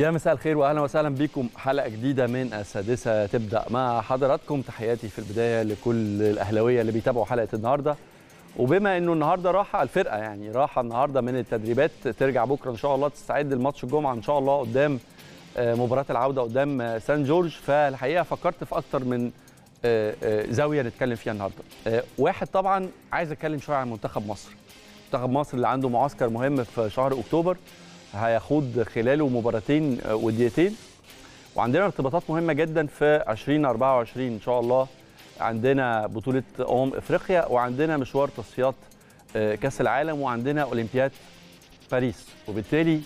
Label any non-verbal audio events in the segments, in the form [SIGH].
يا مساء الخير واهلا وسهلا بكم حلقه جديده من السادسه تبدا مع حضراتكم تحياتي في البدايه لكل الاهلاويه اللي بيتابعوا حلقه النهارده وبما انه النهارده راحه الفرقه يعني راحه النهارده من التدريبات ترجع بكره ان شاء الله تستعد لماتش الجمعه ان شاء الله قدام آه، مباراه العوده قدام آه، سان جورج فالحقيقه فكرت في اكتر من آه، زاويه نتكلم فيها النهارده واحد طبعا عايز اتكلم شويه عن منتخب مصر منتخب مصر اللي عنده معسكر مهم في شهر اكتوبر هيخوض خلاله مباراتين آه، وديتين وعندنا ارتباطات مهمه جدا في 2024 ان شاء الله عندنا بطوله امم افريقيا وعندنا مشوار تصفيات آه، كاس العالم وعندنا اولمبياد باريس وبالتالي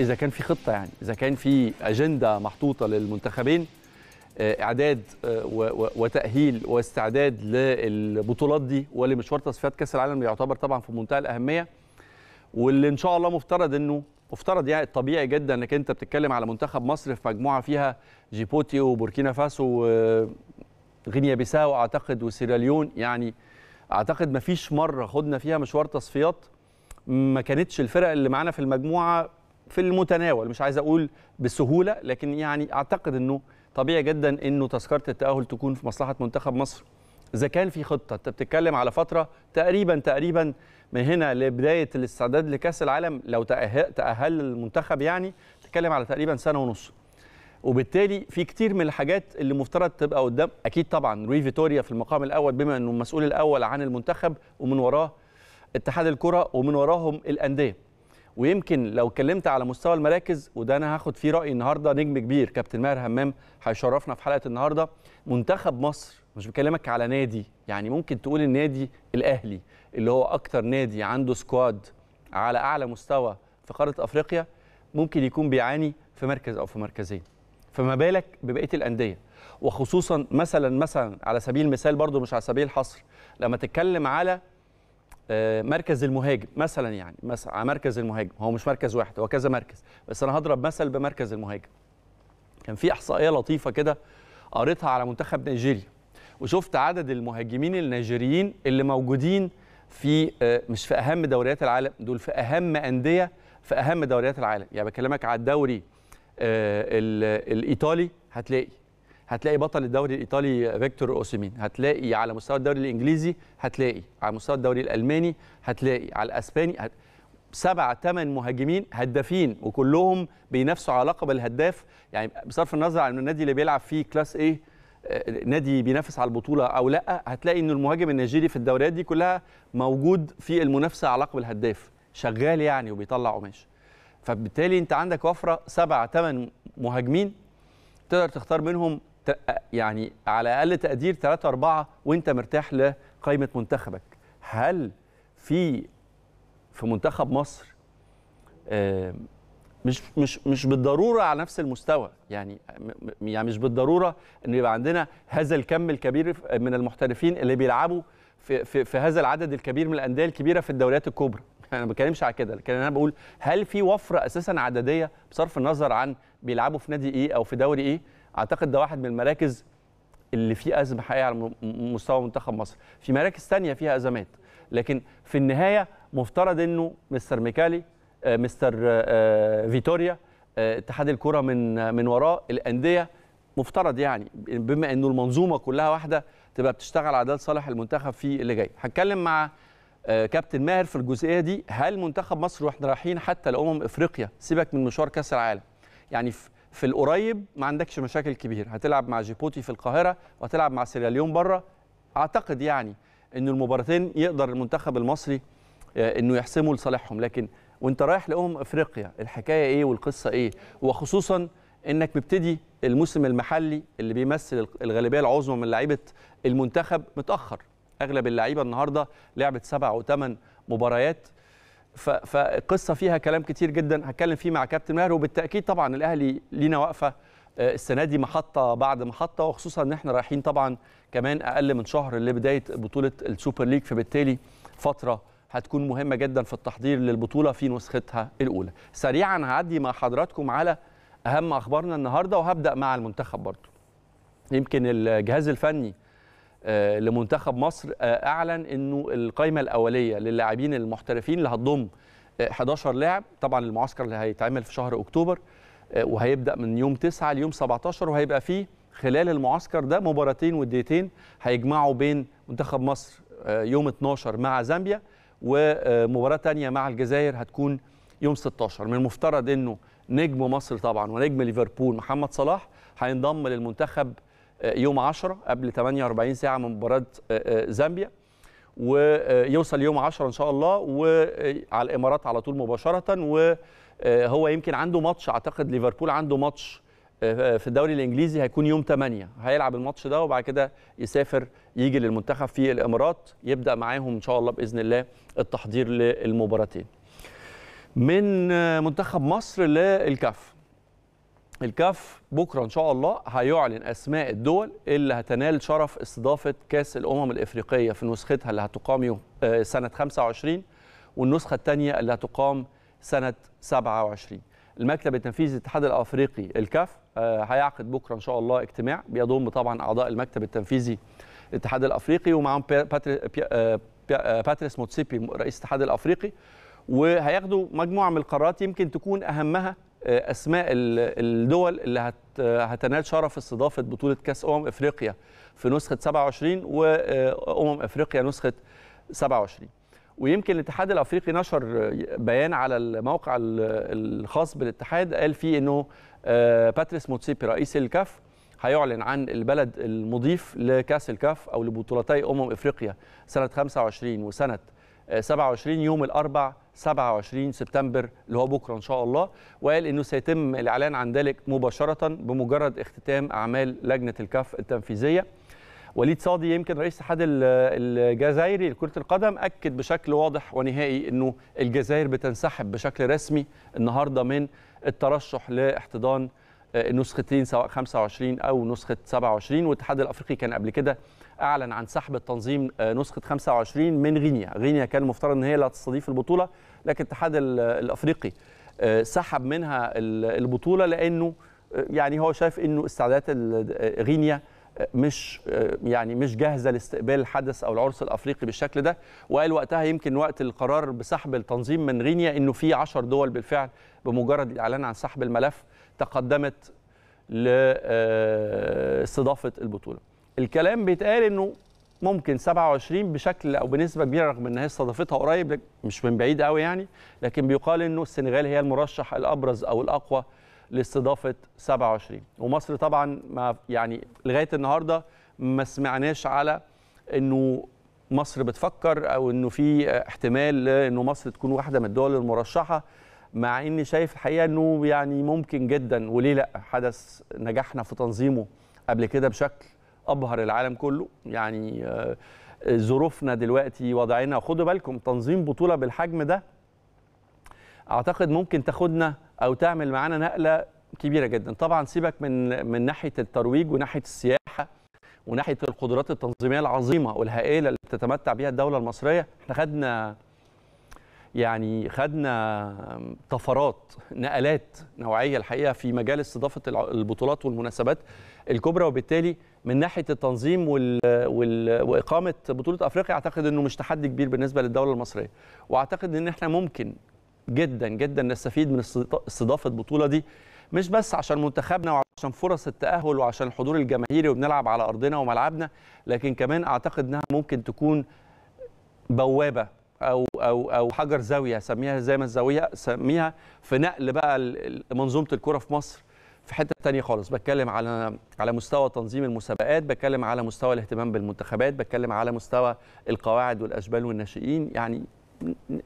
اذا كان في خطه يعني اذا كان في اجنده محطوطه للمنتخبين آه، اعداد وتاهيل واستعداد للبطولات دي ولمشوار تصفيات كاس العالم يعتبر طبعا في منتهى الاهميه واللي ان شاء الله مفترض انه مفترض يعني الطبيعي جدا انك انت بتتكلم على منتخب مصر في مجموعه فيها جيبوتي وبوركينا فاسو وغينيا بيساو اعتقد وسيراليون يعني اعتقد ما فيش مره خدنا فيها مشوار تصفيات ما كانتش الفرق اللي معانا في المجموعه في المتناول مش عايز اقول بسهوله لكن يعني اعتقد انه طبيعي جدا انه تذكره التاهل تكون في مصلحه منتخب مصر اذا كان في خطه انت بتتكلم على فتره تقريبا تقريبا من هنا لبدايه الاستعداد لكاس العالم لو تاهل المنتخب يعني تتكلم على تقريبا سنه ونص وبالتالي في كتير من الحاجات اللي مفترض تبقى قدام اكيد طبعا روي فيتوريا في المقام الاول بما انه المسؤول الاول عن المنتخب ومن وراه اتحاد الكره ومن وراهم الانديه ويمكن لو اتكلمت على مستوى المراكز وده انا هاخد فيه راي النهارده نجم كبير كابتن ماهر همام هيشرفنا في حلقه النهارده منتخب مصر مش بكلمك على نادي يعني ممكن تقول النادي الاهلي اللي هو اكتر نادي عنده سكواد على اعلى مستوى في قاره افريقيا ممكن يكون بيعاني في مركز او في مركزين فما بالك ببقيه الانديه وخصوصا مثلا مثلا على سبيل المثال برضو مش على سبيل الحصر لما تتكلم على آه، مركز المهاجم مثلا يعني مثلا على مركز المهاجم هو مش مركز واحد هو كذا مركز بس انا هضرب مثل بمركز المهاجم كان في احصائيه لطيفه كده قريتها على منتخب نيجيريا وشفت عدد المهاجمين النيجيريين اللي موجودين في آه، مش في اهم دوريات العالم دول في اهم انديه في اهم دوريات العالم يعني بكلمك على الدوري آه، الايطالي هتلاقي هتلاقي بطل الدوري الايطالي فيكتور اوسيمين هتلاقي على مستوى الدوري الانجليزي هتلاقي على مستوى الدوري الالماني هتلاقي على الاسباني هت... سبع ثمان مهاجمين هدافين وكلهم بينافسوا على لقب الهداف يعني بصرف النظر عن النادي اللي بيلعب فيه كلاس ايه نادي بينافس على البطوله او لا هتلاقي ان المهاجم النيجيري في الدوريات دي كلها موجود في المنافسه على لقب الهداف شغال يعني وبيطلع قماش فبالتالي انت عندك وفره سبعة ثمان مهاجمين تقدر تختار منهم يعني على اقل تقدير ثلاثة أربعة وانت مرتاح لقائمه منتخبك هل في في منتخب مصر مش مش مش بالضروره على نفس المستوى يعني يعني مش بالضروره ان يبقى عندنا هذا الكم الكبير من المحترفين اللي بيلعبوا في في, في هذا العدد الكبير من الانديه الكبيره في الدوريات الكبرى [LAUGHS] انا ما بتكلمش على كده لكن انا بقول هل في وفره اساسا عدديه بصرف النظر عن بيلعبوا في نادي ايه او في دوري ايه اعتقد ده واحد من المراكز اللي فيه ازمه حقيقيه على مستوى منتخب مصر في مراكز ثانيه فيها ازمات لكن في النهايه مفترض انه مستر ميكالي آه، مستر آه، آه، فيتوريا اتحاد الكره من من وراه الانديه مفترض يعني بما انه المنظومه كلها واحده تبقى بتشتغل ده صالح المنتخب في اللي جاي هتكلم مع كابتن ماهر في الجزئيه دي هل منتخب مصر واحنا رايحين حتى لامم افريقيا سيبك من مشوار كاس العالم يعني في القريب ما عندكش مشاكل كبير هتلعب مع جيبوتي في القاهره وهتلعب مع سيراليون بره اعتقد يعني ان المباراتين يقدر المنتخب المصري انه يحسموا لصالحهم لكن وانت رايح لامم افريقيا الحكايه ايه والقصه ايه وخصوصا انك مبتدي الموسم المحلي اللي بيمثل الغالبيه العظمى من لعيبه المنتخب متاخر اغلب اللعيبه النهارده لعبت سبع او ثمان مباريات فالقصه فيها كلام كتير جدا هتكلم فيه مع كابتن ماهر وبالتاكيد طبعا الاهلي لينا واقفه آه، السنه دي محطه بعد محطه وخصوصا ان احنا رايحين طبعا كمان اقل من شهر لبدايه بطوله السوبر ليج فبالتالي فتره هتكون مهمه جدا في التحضير للبطوله في نسختها الاولى سريعا هعدي مع حضراتكم على اهم اخبارنا النهارده وهبدا مع المنتخب برضو يمكن الجهاز الفني آه، لمنتخب مصر آه، اعلن انه القائمه الاوليه للاعبين المحترفين اللي هتضم 11 آه، لاعب طبعا المعسكر اللي هيتعمل في شهر اكتوبر وهيبدا من يوم 9 ليوم 17 وهيبقى فيه خلال المعسكر ده مباراتين وديتين هيجمعوا بين منتخب مصر يوم 12 مع زامبيا ومباراه ثانيه مع الجزائر هتكون يوم 16 من المفترض انه نجم مصر طبعا ونجم ليفربول محمد صلاح هينضم للمنتخب آه، يوم 10 قبل 48 ساعه من مباراه آه، آه، زامبيا ويوصل يوم 10 ان شاء الله وعلى الامارات على طول مباشره وهو يمكن عنده ماتش اعتقد ليفربول عنده ماتش آه، في الدوري الانجليزي هيكون يوم 8 هيلعب الماتش ده وبعد كده يسافر يجي للمنتخب في الامارات يبدا معاهم ان شاء الله باذن الله التحضير للمباراتين من آه، منتخب مصر للكاف الكاف بكره ان شاء الله هيعلن اسماء الدول اللي هتنال شرف استضافه كاس الامم الافريقيه في نسختها اللي هتقام يوم آه، سنه 25 والنسخه الثانيه اللي هتقام سنه 27 المكتب التنفيذي للاتحاد الافريقي الكاف آه، هيعقد بكره ان شاء الله اجتماع بيضم طبعا اعضاء المكتب التنفيذي الاتحاد الافريقي ومعاهم آه، آه، باتريس موتسيبي رئيس الاتحاد الافريقي وهياخدوا مجموعه من القرارات يمكن تكون اهمها اسماء الدول اللي هتنال شرف استضافه بطوله كاس امم افريقيا في نسخه 27 وامم افريقيا نسخه 27 ويمكن الاتحاد الافريقي نشر بيان على الموقع الخاص بالاتحاد قال فيه انه آه، باتريس موتسيبي رئيس الكاف هيعلن عن البلد المضيف لكاس الكاف او لبطولتي امم افريقيا سنه 25 وسنه 27 آه، يوم الاربع 27 سبتمبر اللي هو بكره ان شاء الله وقال انه سيتم الاعلان عن ذلك مباشره بمجرد اختتام اعمال لجنه الكاف التنفيذيه وليد صادي يمكن رئيس الاتحاد الجزائري لكره القدم اكد بشكل واضح ونهائي انه الجزائر بتنسحب بشكل رسمي النهارده من الترشح لاحتضان آه، النسختين سواء 25 او نسخه 27 والاتحاد الافريقي كان قبل كده اعلن عن سحب التنظيم آه، نسخه 25 من غينيا، غينيا كان المفترض ان هي اللي هتستضيف البطوله لكن الاتحاد الافريقي آه، سحب منها البطوله لانه يعني هو شايف انه استعدادات غينيا مش يعني مش جاهزه لاستقبال الحدث او العرس الافريقي بالشكل ده وقال وقتها يمكن وقت القرار بسحب التنظيم من غينيا انه في 10 دول بالفعل بمجرد الإعلان عن سحب الملف تقدمت لاستضافة البطولة الكلام بيتقال أنه ممكن 27 بشكل أو بنسبة كبيرة رغم أنها استضافتها قريب مش من بعيد قوي يعني لكن بيقال أنه السنغال هي المرشح الأبرز أو الأقوى لاستضافة 27 ومصر طبعا ما يعني لغاية النهاردة ما سمعناش على أنه مصر بتفكر او انه في احتمال انه مصر تكون واحده من الدول المرشحه مع اني شايف الحقيقه انه يعني ممكن جدا وليه لا حدث نجحنا في تنظيمه قبل كده بشكل ابهر العالم كله يعني آه، ظروفنا دلوقتي وضعنا خدوا بالكم تنظيم بطوله بالحجم ده اعتقد ممكن تاخدنا او تعمل معانا نقله كبيره جدا طبعا سيبك من من ناحيه الترويج وناحيه السياحه وناحيه القدرات التنظيميه العظيمه والهائله اللي بتتمتع بها الدوله المصريه احنا خدنا يعني خدنا طفرات نقلات نوعيه الحقيقه في مجال استضافه البطولات والمناسبات الكبرى وبالتالي من ناحيه التنظيم وال... وال... واقامه بطوله افريقيا اعتقد انه مش تحدي كبير بالنسبه للدوله المصريه واعتقد ان احنا ممكن جدا جدا نستفيد من استضافه البطوله دي مش بس عشان منتخبنا وعشان فرص التأهل وعشان الحضور الجماهيري وبنلعب على أرضنا وملعبنا لكن كمان أعتقد أنها ممكن تكون بوابة أو او او حجر زاويه سميها زي ما الزاويه سميها في نقل بقى منظومه الكره في مصر في حته تانية خالص بتكلم على على مستوى تنظيم المسابقات بتكلم على مستوى الاهتمام بالمنتخبات بتكلم على مستوى القواعد والاشبال والناشئين يعني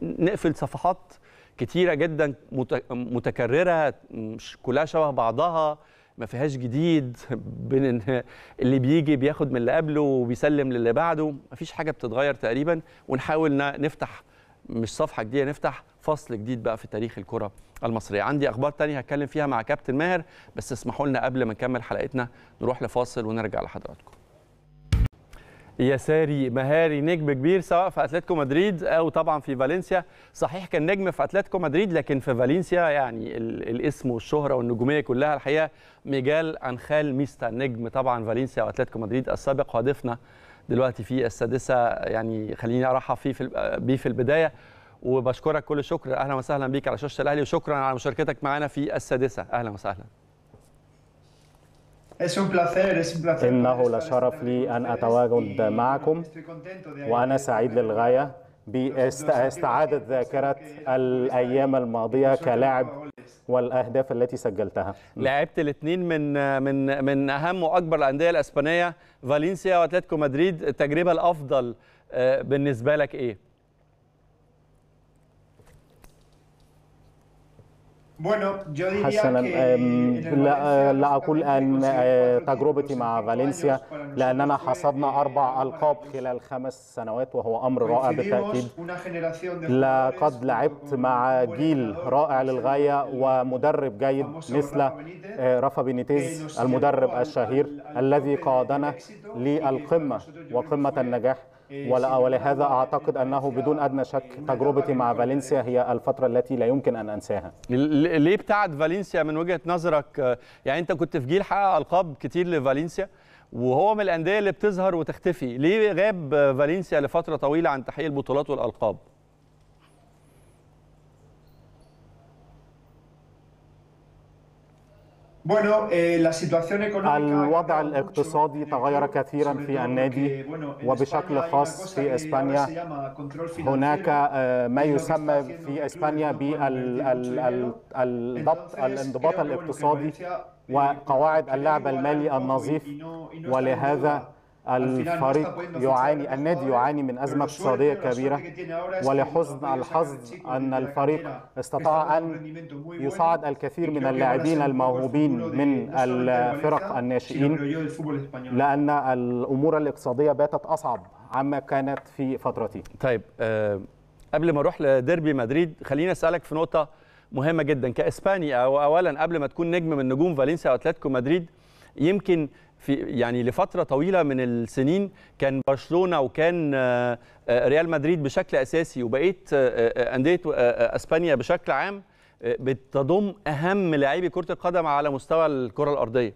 نقفل صفحات كتيره جدا متكرره مش كلها شبه بعضها ما فيهاش جديد بين اللي بيجي بياخد من اللي قبله وبيسلم للي بعده ما فيش حاجه بتتغير تقريبا ونحاول نفتح مش صفحه جديده نفتح فصل جديد بقى في تاريخ الكره المصريه عندي اخبار تانية هتكلم فيها مع كابتن ماهر بس اسمحوا لنا قبل ما نكمل حلقتنا نروح لفاصل ونرجع لحضراتكم يساري مهاري نجم كبير سواء في اتلتيكو مدريد او طبعا في فالنسيا صحيح كان نجم في اتلتيكو مدريد لكن في فالنسيا يعني الاسم والشهره والنجوميه كلها الحقيقه ميجال انخال ميستا نجم طبعا فالنسيا واتلتيكو مدريد السابق هدفنا دلوقتي في السادسه يعني خليني ارحب فيه في بيه في البدايه وبشكرك كل شكر اهلا وسهلا بيك على شاشه الاهلي وشكرا على مشاركتك معنا في السادسه اهلا وسهلا إنه لشرف لي أن أتواجد معكم وأنا سعيد للغاية باستعادة ذاكرة الأيام الماضية كلاعب والأهداف التي سجلتها لعبت الاثنين من من من أهم وأكبر الأندية الأسبانية فالنسيا وأتلتيكو مدريد التجربة الأفضل آه، بالنسبة لك إيه؟ حسنا لا, آه، لا أقول أن آه، تجربتي مع فالنسيا لأننا حصدنا أربع ألقاب خلال خمس سنوات وهو أمر رائع بالتأكيد لقد لعبت مع جيل رائع للغاية ومدرب جيد مثل آه، رافا بينيتيز المدرب الشهير الذي قادنا للقمة وقمة النجاح إيه، ولهذا اعتقد انه بدون ادنى شك تجربتي مع فالنسيا هي الفتره التي لا يمكن ان انساها ليه بتاعت فالنسيا من وجهه نظرك يعني انت كنت في جيل حقق القاب كتير لفالنسيا وهو من الانديه اللي بتظهر وتختفي ليه غاب فالنسيا لفتره طويله عن تحقيق البطولات والالقاب Eh, الوضع الاقتصادي تغير كثيرا في النادي وبشكل خاص في اسبانيا هناك آه، ما يسمى في اسبانيا بالضبط الانضباط الاقتصادي eh, وقواعد اللعب المالي النظيف ولهذا الفريق يعاني النادي يعاني من أزمة اقتصادية كبيرة ولحزن الحظ أن الفريق استطاع أن يصعد الكثير من اللاعبين الموهوبين من الفرق الناشئين لأن الأمور الاقتصادية باتت أصعب عما كانت في فترتي طيب آه، قبل ما أروح لديربي مدريد خليني أسألك في نقطة مهمة جدا كإسباني أو أولا قبل ما تكون نجم من نجوم فالنسيا وأتلتيكو مدريد يمكن في يعني لفتره طويله من السنين كان برشلونه وكان آه، آه، ريال مدريد بشكل اساسي وبقيت آه، انديه اسبانيا بشكل عام بتضم اهم لاعبي كره القدم على مستوى الكره الارضيه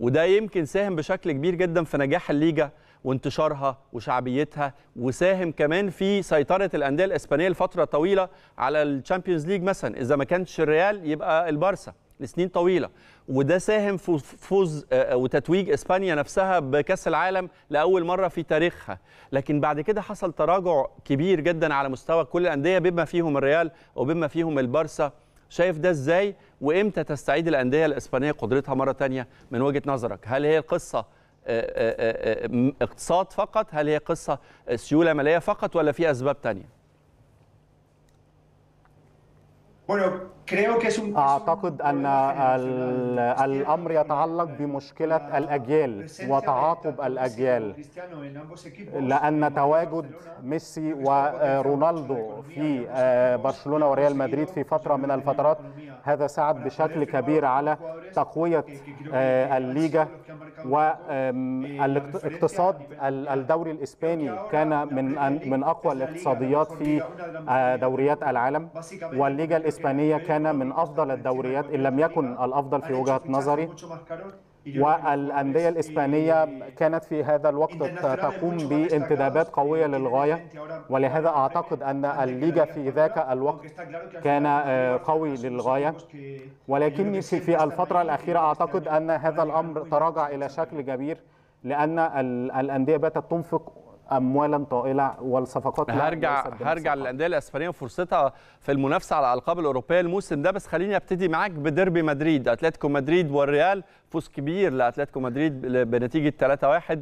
وده يمكن ساهم بشكل كبير جدا في نجاح الليجا وانتشارها وشعبيتها وساهم كمان في سيطره الانديه الاسبانيه لفتره طويله على الشامبيونز ليج مثلا اذا ما كانش الريال يبقى البارسا لسنين طويله وده ساهم في فوز آه، وتتويج اسبانيا نفسها بكاس العالم لاول مره في تاريخها لكن بعد كده حصل تراجع كبير جدا على مستوى كل الانديه بما فيهم الريال وبما فيهم البارسا شايف ده ازاي وامتى تستعيد الانديه الاسبانيه قدرتها مره ثانيه من وجهه نظرك هل هي القصه آه، آه، اقتصاد فقط هل هي قصه سيوله ماليه فقط ولا في اسباب ثانيه أعتقد أن الأمر يتعلق بمشكلة الأجيال وتعاقب الأجيال لأن تواجد ميسي ورونالدو في آه، برشلونة وريال مدريد في فترة من الفترات هذا ساعد بشكل كبير على تقوية آه، الليجا والاقتصاد الدوري الاسباني كان من من اقوى الاقتصاديات في آه، دوريات العالم والليجا الاسبانيه كان من افضل الدوريات ان لم يكن الافضل في وجهه نظري والأندية الإسبانية كانت في هذا الوقت تقوم بانتدابات قوية للغاية ولهذا أعتقد أن الليجا في ذاك الوقت كان آه، قوي للغاية ولكني في الفترة الأخيرة أعتقد أن هذا الأمر تراجع إلى شكل كبير لأن الأندية باتت تنفق اموالا طائله والصفقات هرجع هرجع للانديه الاسبانيه وفرصتها في المنافسه على الالقاب الاوروبيه الموسم ده بس خليني ابتدي معاك بديربي مدريد اتلتيكو مدريد والريال فوز كبير لاتلتيكو مدريد بنتيجه 3-1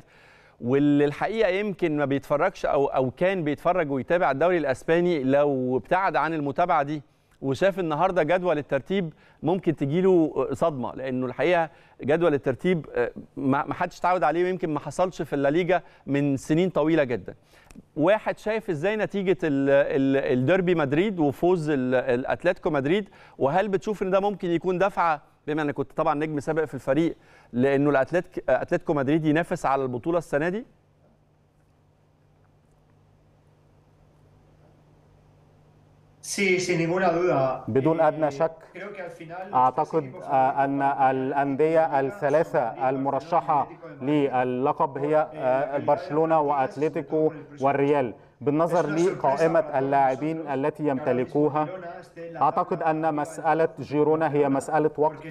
واللي الحقيقه يمكن ما بيتفرجش او او كان بيتفرج ويتابع الدوري الاسباني لو ابتعد عن المتابعه دي وشاف النهارده جدول الترتيب ممكن تجيله آه، صدمه لانه الحقيقه جدول الترتيب آه، ما حدش اتعود عليه ويمكن ما حصلش في الليجا من سنين طويله جدا. واحد شايف ازاي نتيجه الديربي مدريد وفوز الاتلتيكو مدريد وهل بتشوف ان ده ممكن يكون دفعه بما انك كنت طبعا نجم سابق في الفريق لانه الاتلتيكو آه، مدريد ينافس على البطوله السنه دي؟ بدون أدنى eh, شك أعتقد أن الأندية الثلاثة المرشحة للقب هي eh, آه، برشلونة وأتلتيكو والريال بالنظر لقائمة اللاعبين التي يمتلكوها أعتقد أن مسألة جيرونا هي مسألة وقت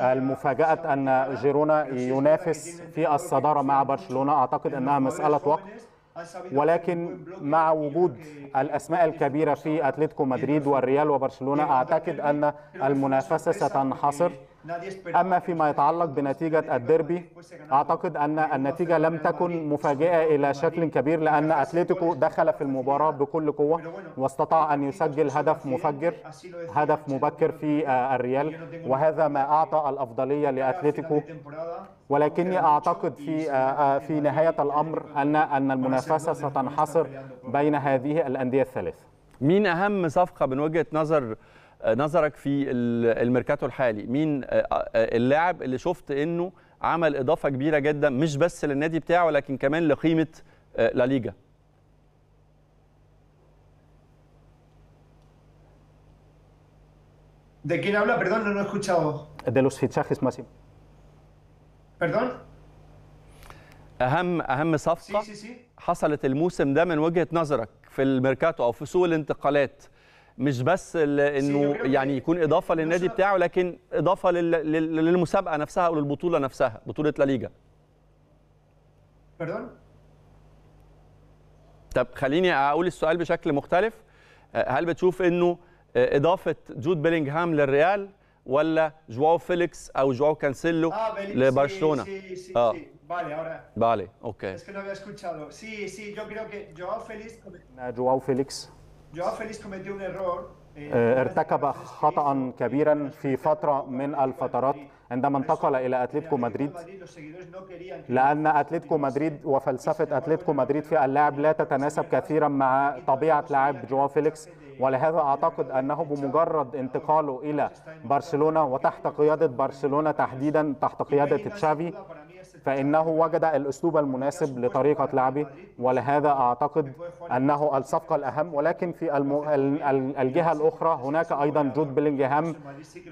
المفاجأة أن جيرونا ينافس في الصدارة مع برشلونة أعتقد أنها مسألة وقت ولكن مع وجود الاسماء الكبيره في اتلتيكو مدريد والريال وبرشلونه اعتقد ان المنافسه ستنحصر اما فيما يتعلق بنتيجه الديربي اعتقد ان النتيجه لم تكن مفاجئه الى شكل كبير لان اتلتيكو دخل في المباراه بكل قوه واستطاع ان يسجل هدف مفجر هدف مبكر في آه، الريال وهذا ما اعطى الافضليه لاتلتيكو ولكني اعتقد في آه، آه، في نهايه الامر ان ان المنافسه ستنحصر بين هذه الانديه الثلاثه. مين اهم صفقه من وجهه نظر آه، نظرك في الميركاتو الحالي؟ مين اللاعب اللي شفت انه عمل اضافه كبيره جدا مش بس للنادي بتاعه ولكن كمان لقيمه لا ليجا؟ ¿De quién habla? Perdón, no lo he escuchado. De los fichajes, بردون اهم اهم صفقه سي سي سي. حصلت الموسم ده من وجهه نظرك في الميركاتو او في سوق الانتقالات مش بس انه يعني يكون اضافه للنادي بتاعه لكن اضافه للمسابقه نفسها او للبطوله نفسها بطوله لا ليجا perdón طب خليني اقول السؤال بشكل مختلف أه، هل بتشوف انه أه، اضافه جود بيلينغهام للريال ولا جواو فيليكس او جواو كانسيلو ah, لبرشلونه اه Vale, ahora. Vale, ok. Es que no había escuchado. Sí, sí, yo creo que Joao Félix. Joao Félix. Joao Félix cometió un error. Eh, eh, ارتكب خطأ كبيرا في فترة من الفترات عندما انتقل إلى أتلتيكو مدريد لأن أتلتيكو مدريد وفلسفة أتلتيكو مدريد في اللعب لا تتناسب كثيرا مع طبيعة لاعب جواو فيليكس ولهذا أعتقد أنه بمجرد انتقاله إلى برشلونة وتحت قيادة برشلونة تحديدا تحت قيادة تشافي فإنه وجد الأسلوب المناسب لطريقة لعبه ولهذا أعتقد أنه الصفقة الأهم ولكن في الجهة الأخرى هناك أيضا جود بلينجهام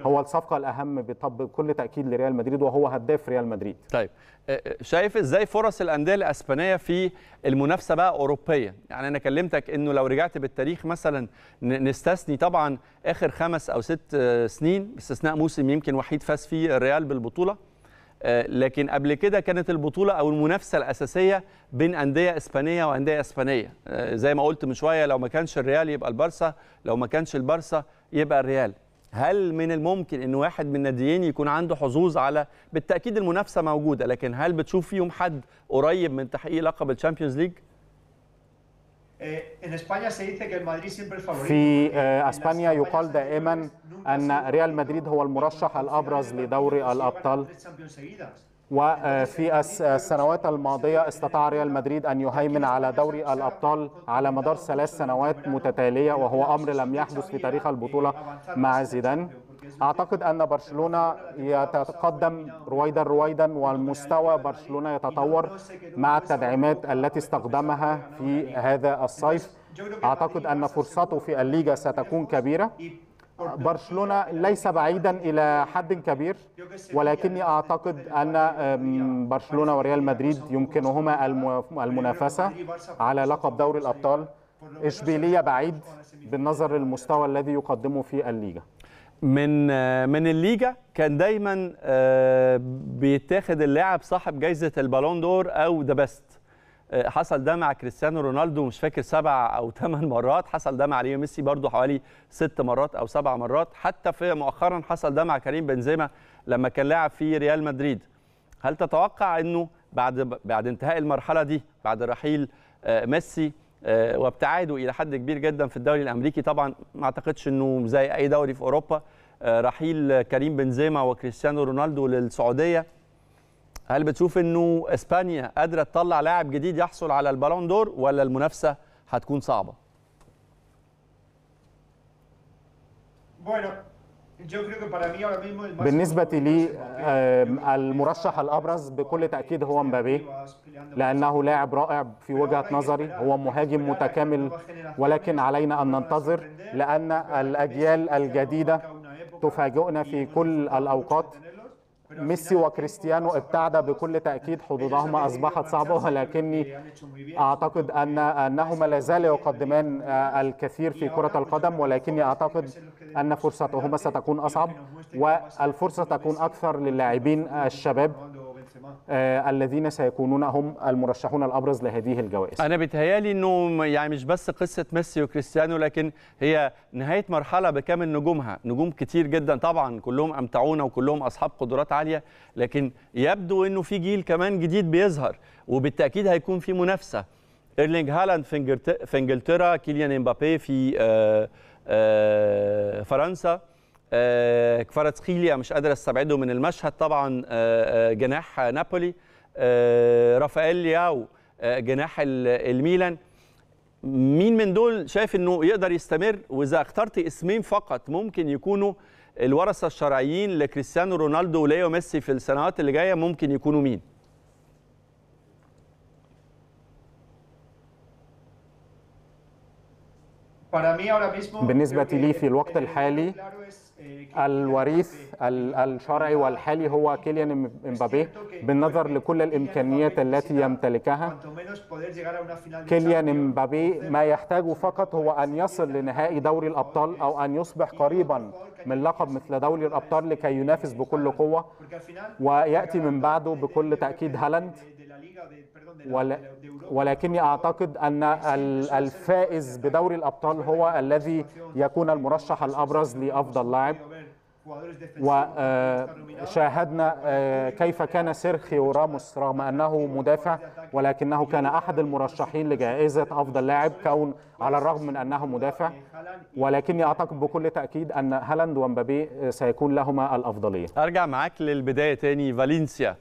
هو الصفقة الأهم بكل تأكيد لريال مدريد وهو هداف ريال مدريد طيب آه، آه، شايف ازاي فرص الانديه الاسبانيه في المنافسه بقى اوروبيا يعني انا كلمتك انه لو رجعت بالتاريخ مثلا نستثني طبعا اخر خمس او ست آه، سنين باستثناء موسم يمكن وحيد فاز فيه الريال بالبطوله آه، لكن قبل كده كانت البطوله او المنافسه الاساسيه بين انديه اسبانيه وانديه اسبانيه آه، زي ما قلت من شويه لو ما كانش الريال يبقى البارسا لو ما كانش البارسا يبقى الريال هل من الممكن ان واحد من الناديين يكون عنده حظوظ على بالتاكيد المنافسه موجوده لكن هل بتشوف فيهم حد قريب من تحقيق لقب الشامبيونز ليج Eh, في اسبانيا eh, يقال دائما ان ريال مدريد هو المرشح الابرز لدوري الابطال وفي eh, السنوات الماضية استطاع ريال مدريد أن يهيمن على دوري الأبطال على مدار ثلاث سنوات متتالية وهو أمر لم يحدث في تاريخ البطولة مع زيدان اعتقد ان برشلونه يتقدم رويدا رويدا والمستوى برشلونه يتطور مع التدعيمات التي استخدمها في هذا الصيف اعتقد ان فرصته في الليجا ستكون كبيره برشلونه ليس بعيدا الى حد كبير ولكني اعتقد ان برشلونه وريال مدريد يمكنهما المنافسه على لقب دوري الابطال اشبيليه بعيد بالنظر للمستوى الذي يقدمه في الليجا من آه، من الليجا كان دايما آه، بيتاخد اللاعب صاحب جائزه البالون دور او ذا آه، بيست حصل ده مع كريستيانو رونالدو مش فاكر سبع او ثمان مرات حصل ده مع ليو ميسي برضو حوالي ست مرات او سبع مرات حتى في مؤخرا حصل ده مع كريم بنزيما لما كان لاعب في ريال مدريد هل تتوقع انه بعد بعد انتهاء المرحله دي بعد رحيل ميسي آه، وابتعاده الى حد كبير جدا في الدوري الامريكي طبعا ما اعتقدش انه زي اي دوري في اوروبا آه، رحيل كريم بنزيما وكريستيانو رونالدو للسعوديه هل بتشوف انه اسبانيا قادره تطلع لاعب جديد يحصل على البالون دور ولا المنافسه هتكون صعبه؟ Bueno, بالنسبة لي آه، المرشح الأبرز بكل تأكيد هو مبابي لأنه لاعب رائع في وجهة نظري هو مهاجم متكامل ولكن علينا أن ننتظر لأن الأجيال الجديدة تفاجئنا في كل الأوقات ميسي وكريستيانو ابتعد بكل تأكيد حدودهما أصبحت صعبة ولكني أعتقد أن أنهما لا زالا يقدمان الكثير في كرة القدم ولكني أعتقد أن فرصتهما ستكون أصعب والفرصة تكون أكثر للاعبين الشباب آه، الذين سيكونون هم المرشحون الابرز لهذه الجوائز انا بتهيالي انه يعني مش بس قصه ميسي وكريستيانو لكن هي نهايه مرحله بكامل نجومها نجوم كتير جدا طبعا كلهم امتعونا وكلهم اصحاب قدرات عاليه لكن يبدو انه في جيل كمان جديد بيظهر وبالتاكيد هيكون في منافسه ايرلينج هالاند في انجلترا كيليان امبابي في آه آه، فرنسا آه، خيليا مش قادر استبعده من المشهد طبعا آه، جناح نابولي رافائيل ياو جناح الميلان مين من دول شايف انه يقدر يستمر واذا اخترت اسمين فقط ممكن يكونوا الورثه الشرعيين لكريستيانو رونالدو وليو ميسي في السنوات اللي جايه ممكن يكونوا مين؟ بالنسبة لي في الوقت الحالي eh, الوريث الشرعي والحالي هو كيليان امبابي بالنظر لكل الامكانيات التي يمتلكها كيليان امبابي ما يحتاجه فقط هو ان يصل لنهائي دوري الابطال او ان يصبح قريبا من لقب مثل دوري الابطال لكي ينافس بكل قوه وياتي من بعده بكل تاكيد هالاند ولكني أعتقد أن الفائز بدوري الأبطال هو الذي يكون المرشح الأبرز لأفضل لاعب وشاهدنا آه، آه، كيف كان سيرخيو راموس رغم انه مدافع ولكنه كان احد المرشحين لجائزه افضل لاعب كون على الرغم من انه مدافع ولكني اعتقد بكل تاكيد ان هالاند ومبابي سيكون لهما الافضليه. ارجع معاك للبدايه تاني فالنسيا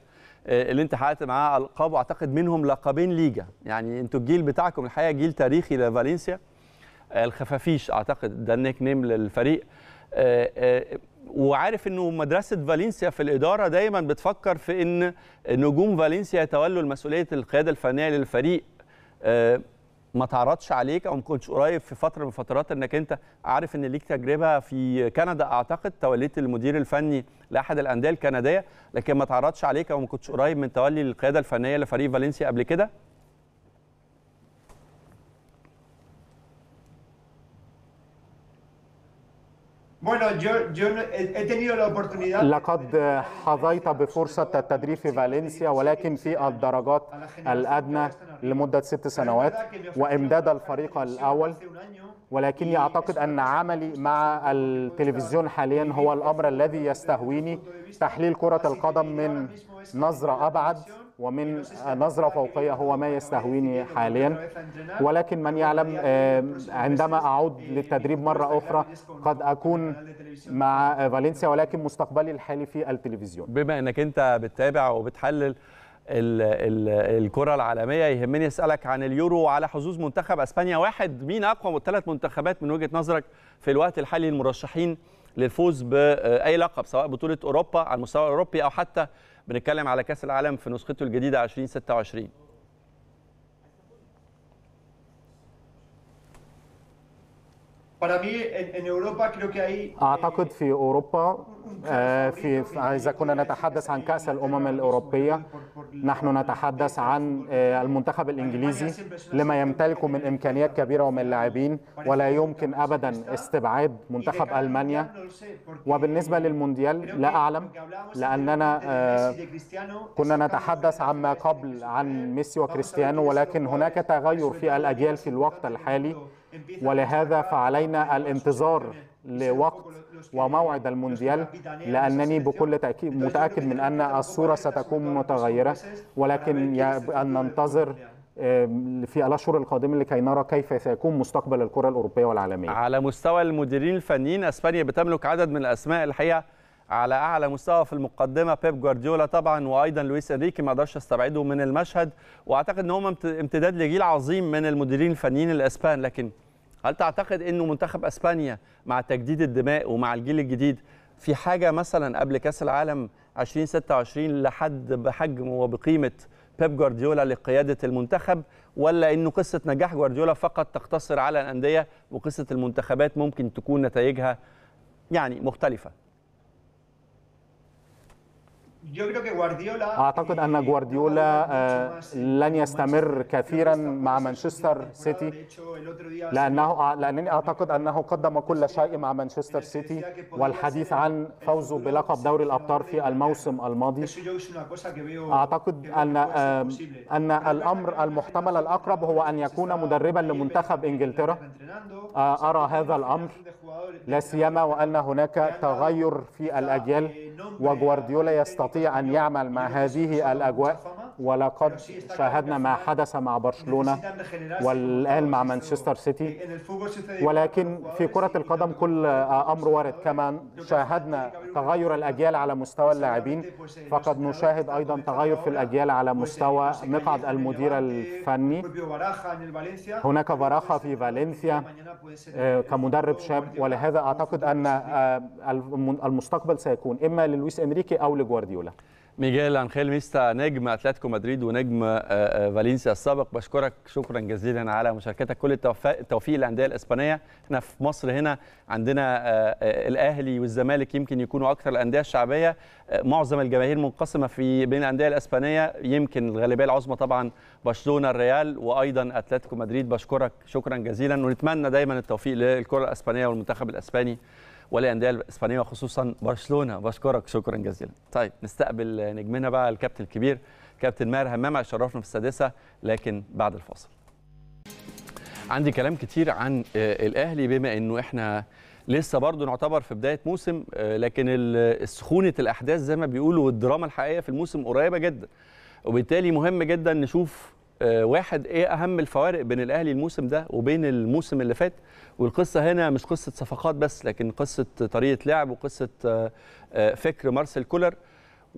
آه، اللي انت حققت معاه القاب واعتقد منهم لقبين ليجا يعني انتوا الجيل بتاعكم الحقيقه جيل تاريخي لفالنسيا آه، الخفافيش اعتقد ده النيك نيم للفريق آه، وعارف انه مدرسه فالنسيا في الاداره دايما بتفكر في ان نجوم فالنسيا يتولوا مسؤوليه القياده الفنيه للفريق ما تعرضش عليك او ما كنتش قريب في فتره من الفترات انك انت عارف ان ليك تجربه في كندا اعتقد توليت المدير الفني لاحد الانديه الكنديه لكن ما تعرضش عليك او ما كنتش قريب من تولي القياده الفنيه لفريق فالنسيا قبل كده لقد حظيت بفرصة التدريب في فالنسيا ولكن في الدرجات الأدنى لمدة ست سنوات وإمداد الفريق الأول ولكني أعتقد أن عملي مع التلفزيون حاليا هو الأمر الذي يستهويني تحليل كرة القدم من نظرة أبعد ومن نظرة فوقية هو ما يستهويني حاليا ولكن من يعلم آه، عندما أعود للتدريب مرة أخرى قد أكون مع فالنسيا ولكن مستقبلي الحالي في التلفزيون بما أنك أنت بتتابع وبتحلل الكره العالميه يهمني اسالك عن اليورو وعلى حظوظ منتخب اسبانيا واحد مين اقوى ثلاث منتخبات من وجهه نظرك في الوقت الحالي المرشحين للفوز باي لقب سواء بطوله اوروبا على المستوى الاوروبي او حتى بنتكلم على كاس العالم في نسخته الجديده 2026 para mí en, en Europa creo que hay اعتقد في اوروبا في اذا كنا نتحدث عن كاس الامم الاوروبيه نحن نتحدث عن المنتخب الانجليزي لما يمتلكه من امكانيات كبيره ومن لاعبين ولا يمكن ابدا استبعاد منتخب المانيا وبالنسبه للمونديال لا اعلم لاننا كنا نتحدث عما قبل عن ميسي وكريستيانو ولكن هناك تغير في الاجيال في الوقت الحالي ولهذا فعلينا الانتظار لوقت وموعد المونديال لأنني بكل تأكيد متأكد من أن الصورة ستكون متغيرة ولكن يجب أن ننتظر في الأشهر القادمة لكي نرى كيف سيكون مستقبل الكرة الأوروبية والعالمية على مستوى المديرين الفنيين أسبانيا بتملك عدد من الأسماء الحقيقة على أعلى مستوى في المقدمة بيب جوارديولا طبعا وأيضا لويس إنريكي ما أقدرش أستبعده من المشهد وأعتقد أن هم امتداد لجيل عظيم من المديرين الفنيين الأسبان لكن هل تعتقد انه منتخب اسبانيا مع تجديد الدماء ومع الجيل الجديد في حاجه مثلا قبل كاس العالم 2026 لحد بحجم وبقيمه بيب جوارديولا لقياده المنتخب ولا انه قصه نجاح جوارديولا فقط تقتصر على الانديه وقصه المنتخبات ممكن تكون نتائجها يعني مختلفه اعتقد ان جوارديولا آه، لن يستمر كثيرا مع مانشستر سيتي لانه آه، لانني اعتقد انه قدم كل شيء مع مانشستر سيتي والحديث عن فوزه بلقب دوري الابطال في الموسم الماضي اعتقد ان ان الامر المحتمل الاقرب هو ان يكون مدربا لمنتخب انجلترا آه، ارى هذا الامر لا سيما وان هناك تغير في الاجيال وجوارديولا يستطيع أن يعمل مع هذه الأجواء ولقد شاهدنا ما حدث مع برشلونة والآن مع مانشستر سيتي ولكن في كرة القدم كل أمر وارد كما شاهدنا تغير الأجيال على مستوى اللاعبين فقد نشاهد أيضا تغير في الأجيال على مستوى مقعد المدير الفني هناك براخة في فالنسيا آه، كمدرب شاب ولهذا أعتقد أن آه، المستقبل سيكون إما للويس إنريكي أو لجوارديولا ميغيل انخيل ميستا نجم اتلتيكو مدريد ونجم آه، آه، فالنسيا السابق بشكرك شكرا جزيلا على مشاركتك كل التوفيق للانديه الاسبانيه احنا في مصر هنا عندنا آه، الاهلي والزمالك يمكن يكونوا اكثر الانديه الشعبيه معظم الجماهير منقسمه في بين الانديه الاسبانيه يمكن الغالبيه العظمى طبعا برشلونه الريال وايضا اتلتيكو مدريد بشكرك شكرا جزيلا ونتمنى دايما التوفيق للكره الاسبانيه والمنتخب الاسباني والانديه الاسبانيه وخصوصا برشلونه بشكرك شكرا جزيلا طيب نستقبل نجمنا بقى الكابتن الكبير كابتن ماهر همام شرفنا في السادسه لكن بعد الفاصل عندي كلام كتير عن آه، الاهلي بما انه احنا لسه برضه نعتبر في بدايه موسم آه، لكن سخونه الاحداث زي ما بيقولوا والدراما الحقيقيه في الموسم قريبه جدا وبالتالي مهم جدا نشوف آه، واحد ايه اهم الفوارق بين الاهلي الموسم ده وبين الموسم اللي فات والقصه هنا مش قصه صفقات بس لكن قصه طريقه لعب وقصه آه، آه، فكر مارسيل كولر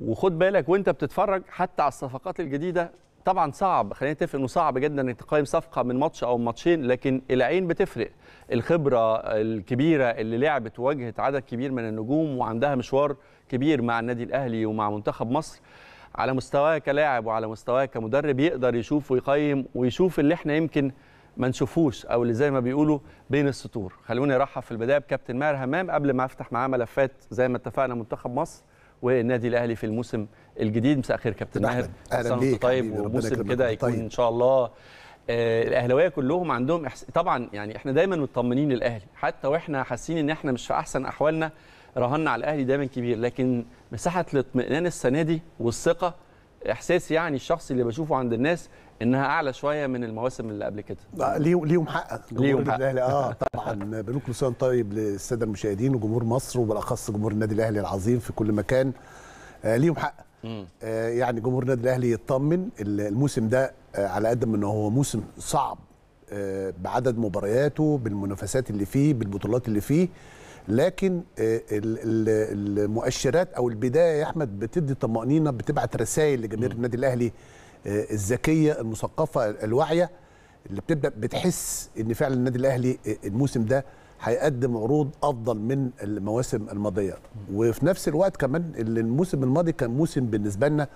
وخد بالك وانت بتتفرج حتى على الصفقات الجديده طبعا صعب خلينا نتفق انه صعب جدا انك تقيم صفقه من ماتش او ماتشين لكن العين بتفرق الخبره الكبيره اللي لعبت وواجهت عدد كبير من النجوم وعندها مشوار كبير مع النادي الاهلي ومع منتخب مصر على مستواه كلاعب وعلى مستواه كمدرب يقدر يشوف ويقيم ويشوف اللي احنا يمكن ما نشوفوش او اللي زي ما بيقولوا بين السطور خلوني ارحب في البدايه بكابتن ماهر همام قبل ما افتح معاه ملفات زي ما اتفقنا منتخب مصر والنادي الاهلي في الموسم الجديد مساء الخير كابتن ماهر اهلا بيك طيب وموسم كده يكون طيب. ان شاء الله آه الاهلاويه كلهم عندهم إحس... طبعا يعني احنا دايما مطمنين للاهلي حتى واحنا حاسين ان احنا مش في احسن احوالنا رهنا على الاهلي دايما كبير لكن مساحه الاطمئنان السنه دي والثقه احساسي يعني الشخصي اللي بشوفه عند الناس انها اعلى شويه من المواسم اللي قبل كده ليهم ليهم حق ليهم حق الاهلي اه [LAUGHS] طبعا مبروك كل سنه طيب للساده المشاهدين وجمهور مصر وبالاخص جمهور النادي الاهلي العظيم في كل مكان آه ليهم حق آه يعني جمهور النادي الاهلي يطمن الموسم ده آه على قد ما هو موسم صعب آه بعدد مبارياته بالمنافسات اللي فيه بالبطولات اللي فيه لكن آه، المؤشرات او البدايه يا احمد بتدي طمانينه بتبعت رسائل لجماهير النادي الاهلي آه، الذكيه المثقفه الواعيه اللي بتبدا بتحس ان فعلا النادي الاهلي آه، الموسم ده هيقدم عروض افضل من المواسم الماضيه وفي نفس الوقت كمان الموسم الماضي كان موسم بالنسبه لنا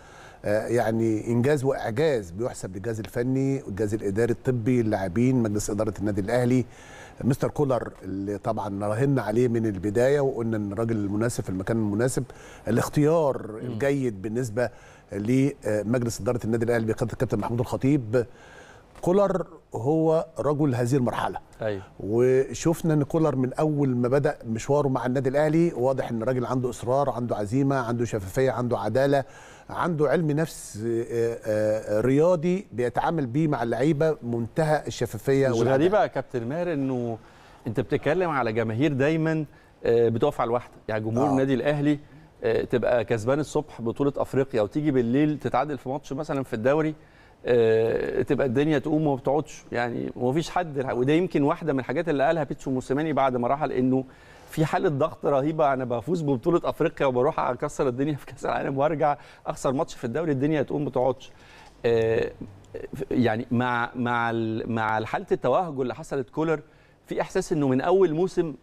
آه، يعني انجاز واعجاز بيحسب للجهاز الفني والجهاز الاداري الطبي اللاعبين مجلس اداره النادي الاهلي مستر كولر اللي طبعا راهنا عليه من البدايه وقلنا ان الراجل المناسب في المكان المناسب الاختيار الجيد بالنسبه لمجلس اداره النادي الاهلي بقياده الكابتن محمود الخطيب كولر هو رجل هذه المرحله أيوة. وشفنا ان كولر من اول ما بدا مشواره مع النادي الاهلي واضح ان الراجل عنده اصرار عنده عزيمه عنده شفافيه عنده عداله عنده علم نفس آه، آه، آه، رياضي بيتعامل بيه مع اللعيبه منتهى الشفافيه مش غريبه يا كابتن ماهر انه انت بتتكلم على جماهير دايما بتقف على الواحده يعني جمهور النادي الاهلي تبقى كسبان الصبح بطوله افريقيا وتيجي بالليل تتعادل في ماتش مثلا في الدوري تبقى الدنيا تقوم وما بتقعدش يعني ومفيش حد وده يمكن واحده من الحاجات اللي قالها بيتسو موسيماني بعد ما رحل انه في حاله ضغط رهيبه انا بفوز ببطوله افريقيا وبروح اكسر الدنيا في كاس العالم وارجع اخسر ماتش في الدوري الدنيا تقوم ما آه، يعني مع مع مع حاله التوهج اللي حصلت كولر في احساس انه من اول موسم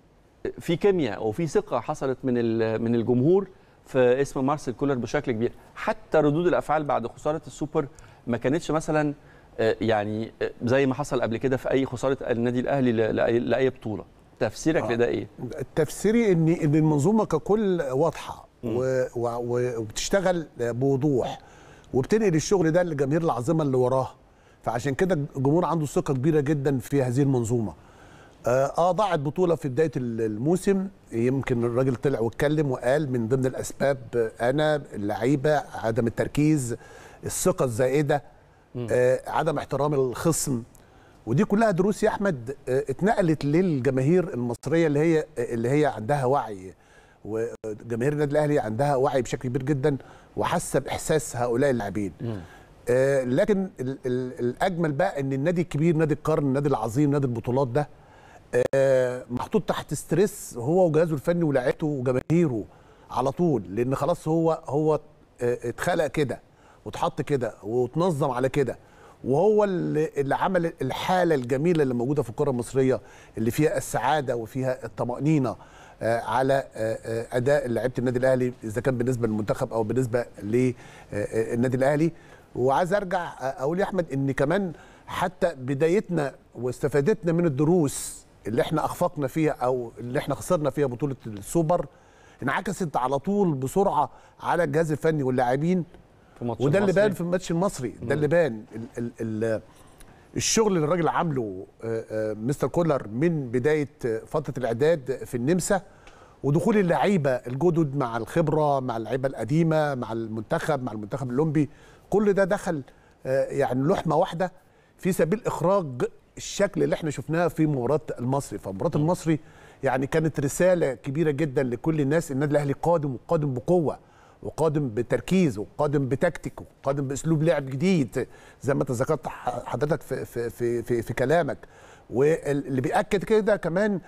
آه، في كيمياء وفي ثقه حصلت من من الجمهور في اسم مارسيل كولر بشكل كبير حتى ردود الافعال بعد خساره السوبر ما كانتش مثلا آه، يعني زي ما حصل قبل كده في اي خساره النادي الاهلي لاي بطوله تفسيرك آه. لده ايه؟ تفسيري ان ان المنظومه ككل واضحه و... و... وبتشتغل بوضوح وبتنقل الشغل ده للجماهير العظيمه اللي وراها فعشان كده الجمهور عنده ثقه كبيره جدا في هذه المنظومه اه, آه، ضاعت بطوله في بدايه الموسم يمكن الراجل طلع واتكلم وقال من ضمن الاسباب انا اللعيبه عدم التركيز الثقه الزائده آه عدم احترام الخصم ودي كلها دروس يا احمد آه، اتنقلت للجماهير المصريه اللي هي آه، اللي هي عندها وعي وجماهير النادي الاهلي عندها وعي بشكل كبير جدا وحاسه باحساس هؤلاء اللاعبين آه لكن ال ال الاجمل بقى ان النادي الكبير نادي القرن النادي العظيم نادي البطولات ده آه محطوط تحت ستريس هو وجهازه الفني ولاعيبته وجماهيره على طول لان خلاص هو هو آه، اتخلق كده واتحط كده واتنظم على كده وهو اللي, اللي عمل الحاله الجميله اللي موجوده في الكره المصريه اللي فيها السعاده وفيها الطمانينه آه، على آه، آه، اداء لعيبه النادي الاهلي اذا كان بالنسبه للمنتخب او بالنسبه للنادي الاهلي وعايز ارجع اقول يا احمد ان كمان حتى بدايتنا واستفادتنا من الدروس اللي احنا اخفقنا فيها او اللي احنا خسرنا فيها بطوله السوبر انعكست على طول بسرعه على الجهاز الفني واللاعبين في ماتش وده اللي بان في الماتش المصري ده اللي بان ال ال ال الشغل اللي الراجل عامله آه، آه، مستر كولر من بدايه فتره الاعداد في النمسا ودخول اللعيبه الجدد مع الخبره مع اللعيبه القديمه مع المنتخب مع المنتخب الاولمبي كل ده دخل آه، يعني لحمه واحده في سبيل اخراج الشكل اللي احنا شفناه في مباراه المصري فمباراه المصري يعني كانت رساله كبيره جدا لكل الناس النادي الاهلي قادم وقادم بقوه وقادم بتركيز وقادم بتكتيك وقادم باسلوب لعب جديد زي ما تذكرت حضرتك في في في في, في كلامك واللي بياكد كده كمان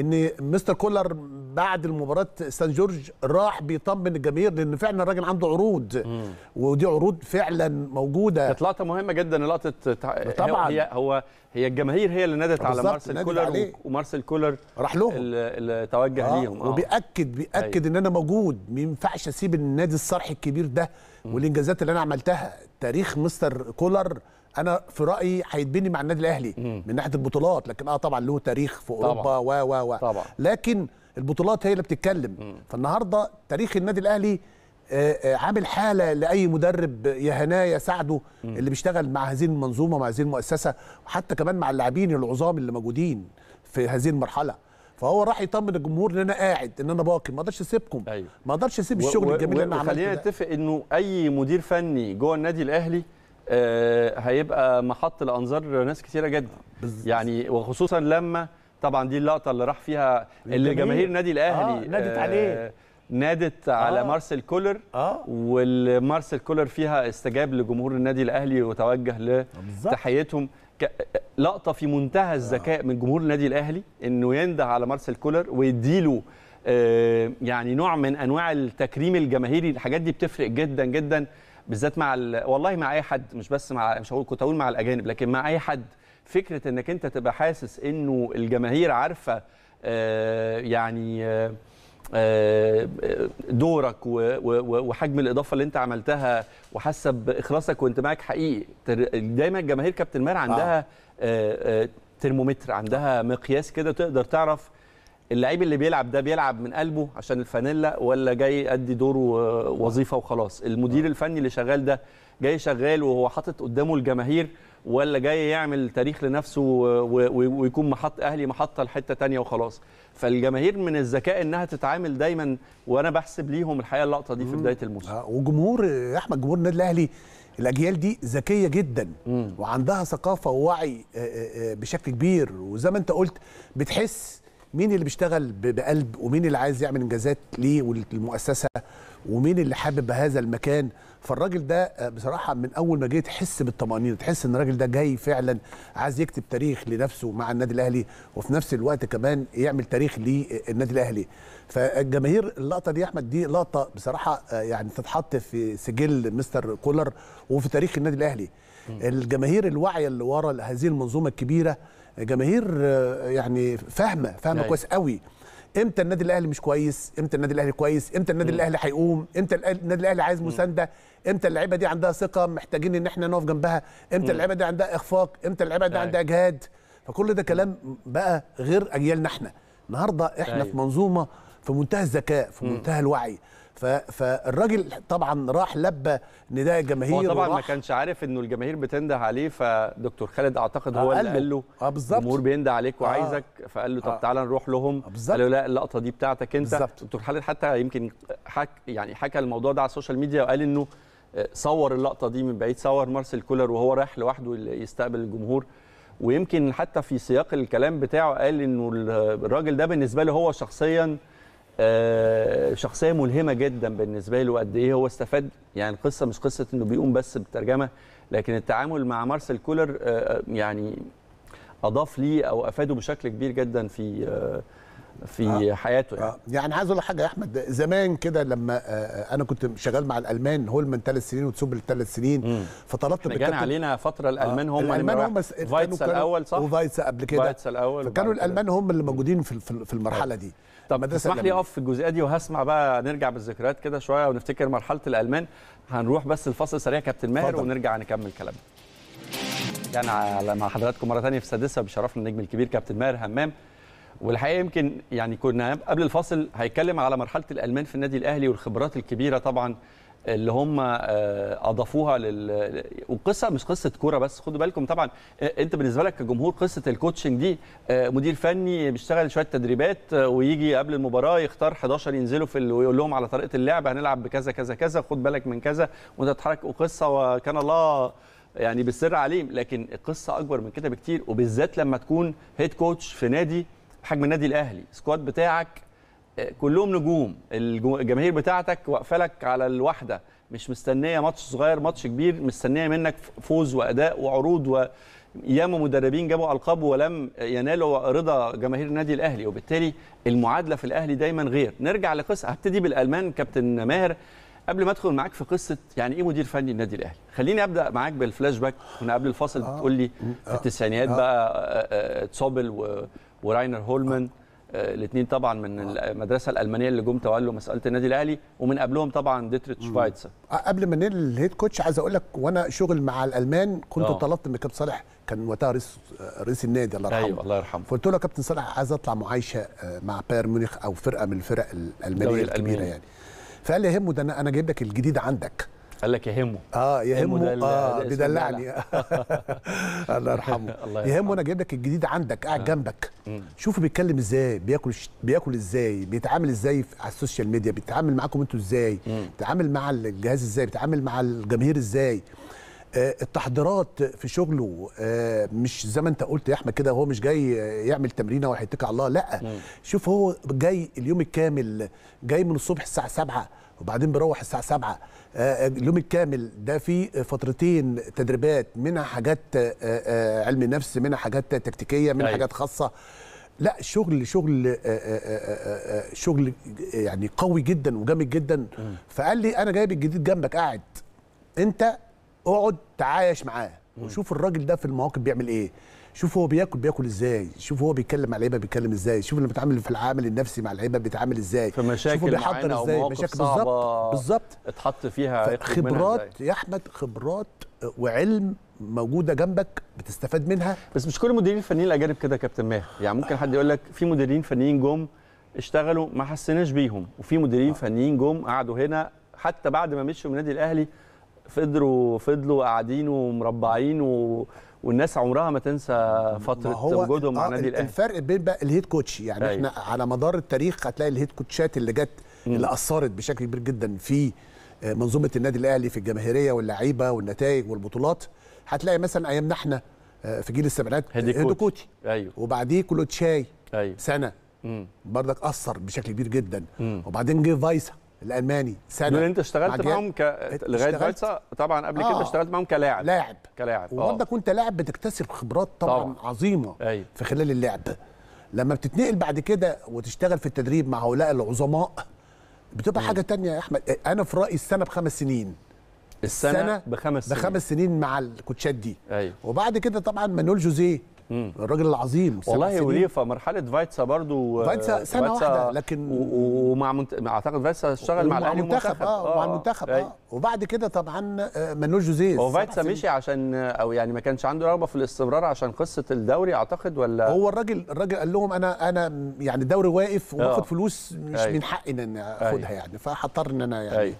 ان مستر كولر بعد المباراه سان جورج راح بيطمن الجماهير لان فعلا الراجل عنده عروض مم. ودي عروض فعلا موجوده كانت لقطه مهمه جدا لقطه طبعا هي هو هي الجماهير هي اللي نادت على مارسيل كولر ومارسيل كولر راح لهم اللي توجه آه. ليهم آه. وبياكد بياكد أي. أيوة. ان انا موجود ما ينفعش اسيب النادي الصرح الكبير ده والانجازات اللي انا عملتها تاريخ مستر كولر انا في رايي هيتبني مع النادي الاهلي مم. من ناحيه البطولات لكن اه طبعا له تاريخ في اوروبا و و و لكن البطولات هي اللي بتتكلم مم. فالنهارده تاريخ النادي الاهلي آه، آه، عامل حاله لاي مدرب يا هنايا يا سعده اللي بيشتغل مع هذه المنظومه مع هذه المؤسسه وحتى كمان مع اللاعبين العظام اللي موجودين في هذه المرحله فهو راح يطمن الجمهور ان انا قاعد ان انا باقي ما اقدرش اسيبكم أيوه. ما اقدرش اسيب الشغل الجميل اللي انا عملته خلينا نتفق انه اي مدير فني جوه النادي الاهلي آه، هيبقى محط لانظار ناس كثيره جدا يعني وخصوصا لما طبعا دي اللقطه اللي راح فيها اللي جماهير نادي الاهلي آه نادت آه، عليه نادت على آه. مارسيل كولر آه. والمارسيل كولر فيها استجاب لجمهور النادي الاهلي وتوجه لتحيتهم لقطه في منتهى الذكاء آه. من جمهور النادي الاهلي انه ينده على مارسيل كولر ويديله آه يعني نوع من انواع التكريم الجماهيري الحاجات دي بتفرق جدا جدا بالذات مع ال... والله مع اي حد مش بس مع مش هقول كنت هقول مع الاجانب لكن مع اي حد فكره انك انت تبقى حاسس انه الجماهير عارفه آه يعني آه, آه، دورك وحجم الاضافه اللي انت عملتها وحاسه باخلاصك وانتماعك حقيقي دايما الجماهير كابتن مار عندها آه. آه،, آه. ترمومتر عندها مقياس كده تقدر تعرف اللعيب اللي بيلعب ده بيلعب من قلبه عشان الفانيلا ولا جاي يأدي دور وظيفه وخلاص المدير الفني اللي شغال ده جاي شغال وهو حاطط قدامه الجماهير ولا جاي يعمل تاريخ لنفسه ويكون محط اهلي محطه لحته تانية وخلاص فالجماهير من الذكاء انها تتعامل دايما وانا بحسب ليهم الحقيقه اللقطه دي في بدايه الموسم آه وجمهور يا احمد جمهور النادي الاهلي الاجيال دي ذكيه جدا وعندها ثقافه ووعي آه، آه، آه، بشكل كبير وزي ما انت قلت بتحس مين اللي بيشتغل بقلب ومين اللي عايز يعمل انجازات ليه والمؤسسه ومين اللي حابب هذا المكان فالراجل ده آه، بصراحه من اول ما جيت تحس بالطمانينه تحس ان الراجل ده جاي فعلا عايز يكتب تاريخ لنفسه مع النادي الاهلي وفي نفس الوقت كمان يعمل تاريخ للنادي الاهلي فالجماهير اللقطه دي يا احمد دي لقطه بصراحه آه، يعني تتحط في سجل مستر كولر وفي تاريخ النادي الاهلي الجماهير الواعيه اللي ورا هذه المنظومه الكبيره جماهير يعني فاهمه فاهمه أيوة. كويس قوي امتى النادي الاهلي مش كويس امتى النادي الاهلي كويس امتى النادي الاهلي هيقوم امتى النادي الاهلي عايز مسانده امتى اللعيبه دي عندها ثقه محتاجين ان احنا نقف جنبها امتى اللعيبه دي عندها اخفاق امتى اللعيبه دي أيوة. عندها اجهاد فكل ده كلام بقى غير اجيالنا احنا النهارده احنا في أيوة. منظومه في منتهى الذكاء في منتهى الوعي فالراجل طبعا راح لبى نداء الجماهير هو طبعا ما كانش عارف انه الجماهير بتنده عليه فدكتور خالد اعتقد هو اللي قال له اه بالظبط الجمهور بينده عليك وعايزك آه. فقال له طب آه تعالى نروح لهم قال له لا اللقطه دي بتاعتك انت بالزبط. دكتور خالد حتى يمكن حك يعني حكى الموضوع ده على السوشيال ميديا وقال انه آه، صور اللقطه دي من بعيد صور مارسيل كولر وهو رايح لوحده يستقبل الجمهور ويمكن حتى في سياق الكلام بتاعه قال انه الراجل ده بالنسبه له هو شخصيا آه، شخصيه ملهمه جدا بالنسبه له قد ايه هو استفاد يعني القصه مش قصه انه بيقوم بس بالترجمه لكن التعامل مع مارسيل كولر آه، آه، يعني اضاف لي او افاده بشكل كبير جدا في في آه. حياته يعني. آه. يعني عايز اقول حاجه يا احمد زمان كده لما آه انا كنت شغال مع الالمان هولمان ثلاث سنين وتسوب ثلاث سنين مم. فطلبت من كان علينا فتره الالمان آه. هم الالمان هم فايتس الاول صح وفايتس قبل كده فايتس الاول كانوا الالمان هم اللي موجودين في في المرحله دي طب تسمح لي اقف في الجزئيه دي وهسمع بقى نرجع بالذكريات كده شويه ونفتكر مرحله الالمان هنروح بس الفصل سريع كابتن ماهر فضل. ونرجع نكمل كلامنا كان يعني مع حضراتكم مره ثانيه في السادسه بشرفنا النجم الكبير كابتن ماهر همام والحقيقه يمكن يعني كنا قبل الفاصل هيتكلم على مرحله الالمان في النادي الاهلي والخبرات الكبيره طبعا اللي هم آه، اضافوها لل وقصه مش قصه كوره بس خدوا بالكم طبعا آه، انت بالنسبه لك كجمهور قصه الكوتشنج دي آه، مدير فني بيشتغل شويه تدريبات ويجي قبل المباراه يختار 11 ينزلوا في ويقول لهم على طريقه اللعب هنلعب بكذا كذا كذا خد بالك من كذا وانت تتحرك وقصه وكان الله يعني بالسر عليم لكن القصه اكبر من كده بكتير وبالذات لما تكون هيد كوتش في نادي بحجم النادي الاهلي سكواد بتاعك كلهم نجوم الجماهير بتاعتك واقفه لك على الواحده مش مستنيه ماتش صغير ماتش كبير مستنيه منك فوز واداء وعروض وياما مدربين جابوا القاب ولم ينالوا رضا جماهير النادي الاهلي وبالتالي المعادله في الاهلي دايما غير نرجع لقصه هبتدي بالالمان كابتن ماهر قبل ما ادخل معاك في قصه يعني ايه مدير فني النادي الاهلي خليني ابدا معاك بالفلاش باك كنا قبل الفاصل آه. بتقول لي في آه. التسعينيات آه. بقى آه. آه،, آه، تسوبل و... وراينر هولمان آه. آه، الاثنين طبعا من آه. المدرسه الالمانيه اللي جم تولوا مساله النادي الاهلي ومن قبلهم طبعا ديتريت شفايتسر آه، قبل ما ننقل الهيد كوتش عايز اقول لك وانا شغل مع الالمان كنت أوه. طلبت من كابتن صالح كان وقتها رئيس رئيس النادي الله يرحمه أيوة الله يرحمه فقلت له يا كابتن صالح عايز اطلع معايشه مع بايرن ميونخ او فرقه من الفرق الالمانيه الكبيره يعني فقال لي يهمه ده انا جايب لك الجديد عندك قال لك يهمه اه يهمه, يهمه اه بيدلعني [LAUGHS] الله يرحمه [LAUGHS] يهمه انا جايب لك الجديد عندك قاعد آه. جنبك شوفه بيتكلم ازاي بياكل بياكل ازاي بيتعامل ازاي على السوشيال ميديا بيتعامل معاكم انتوا ازاي بيتعامل مع الجهاز ازاي بيتعامل مع الجماهير ازاي آه، التحضيرات في شغله آه، مش زي ما انت قلت يا احمد كده هو مش جاي يعمل تمرينه وهيتك على الله لا مم. شوف هو جاي اليوم الكامل جاي من الصبح الساعه 7 وبعدين بيروح الساعه 7 اليوم الكامل ده في فترتين تدريبات منها حاجات آه، آه، علم نفس منها حاجات تكتيكيه منها أيوة. حاجات خاصه لا شغل شغل آه، شغل يعني قوي جدا وجامد جدا فقال لي انا جايب الجديد جنبك قاعد انت اقعد تعايش معاه وشوف الراجل ده في المواقف بيعمل ايه شوف هو بياكل بياكل ازاي شوف هو بيتكلم مع اللعيبه بيتكلم ازاي شوف لما بيتعامل في العامل النفسي مع اللعيبه بيتعامل ازاي في مشاكل بيحضر ازاي مشاكل بالظبط بالظبط اتحط فيها خبرات يا احمد خبرات وعلم موجوده جنبك بتستفاد منها بس مش كل المديرين الفنيين الاجانب كده يا كابتن ماهر يعني ممكن حد يقول لك في مديرين فنيين جم اشتغلوا ما حسيناش بيهم وفي مديرين آه. فنيين جم قعدوا هنا حتى بعد ما مشوا من النادي الاهلي فضلوا فضلوا قاعدين ومربعين و... والناس عمرها ما تنسى فتره وجودهم مع آه، النادي الاهلي الفرق بين بقى الهيد كوتش يعني أيوه. احنا على مدار التاريخ هتلاقي الهيد كوتشات اللي جت اللي اثرت بشكل كبير جدا في آه، منظومه النادي الاهلي في الجماهيريه واللعيبه والنتائج والبطولات هتلاقي مثلا ايامنا احنا آه، في جيل السبعينات كوتش ايوه وبعديه كلوتشاي أيوه. سنه برضك اثر بشكل كبير جدا مم. وبعدين جه فايسا الالماني سنه اللي انت اشتغلت معاهم ك... لغايه فايتسا طبعا قبل آه. كده اشتغلت معاهم كلاعب لاعب كلاعب وبرضك وانت آه. لاعب بتكتسب خبرات طبعا, طبعا. عظيمه أي. في خلال اللعب لما بتتنقل بعد كده وتشتغل في التدريب مع هؤلاء العظماء بتبقى م. حاجه تانية يا احمد انا في رايي السنه بخمس سنين السنه, السنة بخمس سنين بخمس سنين مع الكوتشات دي أي. وبعد كده طبعا مانويل جوزيه الراجل العظيم والله وليفا مرحله فايتسا برضو فايتسا آه، سنه واحده لكن ومع منت... اعتقد فايتسا اشتغل مع الاهلي المنتخب اه مع آه. المنتخب اه, آه. وبعد كده طبعا آه، منو جوزيز هو فايتسا مشي عشان او يعني ما كانش عنده رغبه في الاستمرار عشان قصه الدوري اعتقد ولا هو الراجل الراجل قال لهم انا انا يعني الدوري واقف وباخد فلوس مش آه. من حقي ان انا اخدها يعني فهضطر ان انا يعني آه.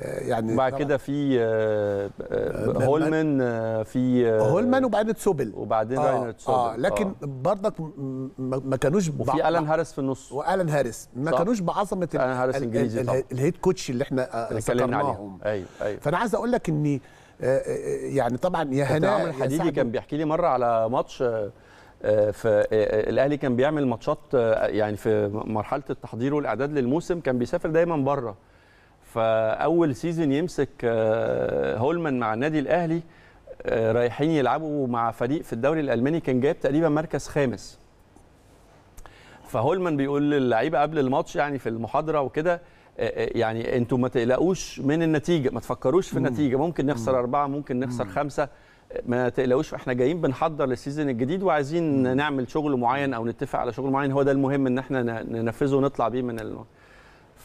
آه، يعني بعد كده في آه، آه، هولمان في هولمان وبعدين اتسوبل وبعدين آه اتسوبل آه لكن آه برضك ما كانوش وفي الان هارس في النص والان هارس ما كانوش بعظمه الان هارس الهيد كوتش اللي احنا عليهم ايوه ايوه فانا عايز اقول لك ان يعني طبعا يا هناء عمرو الحديدي كان بيحكي لي مره على ماتش فالاهلي كان بيعمل ماتشات يعني في مرحله التحضير والاعداد للموسم كان بيسافر دايما بره فاول سيزون يمسك آه، هولمان مع النادي الاهلي آه، رايحين يلعبوا مع فريق في الدوري الالماني كان جايب تقريبا مركز خامس فهولمان بيقول للعيبه قبل الماتش يعني في المحاضره وكده آه، يعني انتوا ما تقلقوش من النتيجه ما تفكروش في النتيجه ممكن نخسر اربعه ممكن نخسر خمسه ما تقلقوش احنا جايين بنحضر للسيزون الجديد وعايزين نعمل شغل معين او نتفق على شغل معين هو ده المهم ان احنا ننفذه ونطلع بيه من الم...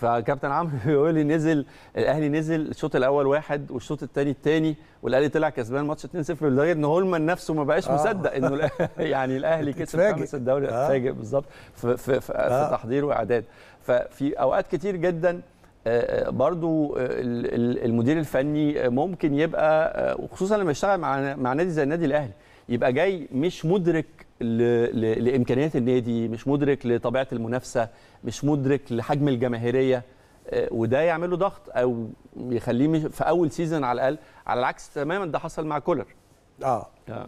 فكابتن عمرو [LAUGHS] بيقول لي نزل الاهلي نزل الشوط الاول واحد والشوط الثاني الثاني والاهلي طلع كسبان ماتش 2-0 لدرجه ان هولمان نفسه ما بقاش آه. مصدق انه [LAUGHS] [LAUGHS] يعني الاهلي كسب خامس الدوري آه. اتفاجئ بالظبط في, في, في, آه. في تحضير واعداد ففي اوقات كتير جدا آه، آه، برضو آه، المدير الفني ممكن يبقى وخصوصا لما يشتغل مع مع نادي زي النادي الاهلي يبقى جاي مش مدرك لامكانيات النادي مش مدرك لطبيعه المنافسه مش مدرك لحجم الجماهيريه آه، وده يعمل له ضغط او يخليه في اول سيزون على الاقل على العكس تماما ده حصل مع كولر اه, آه.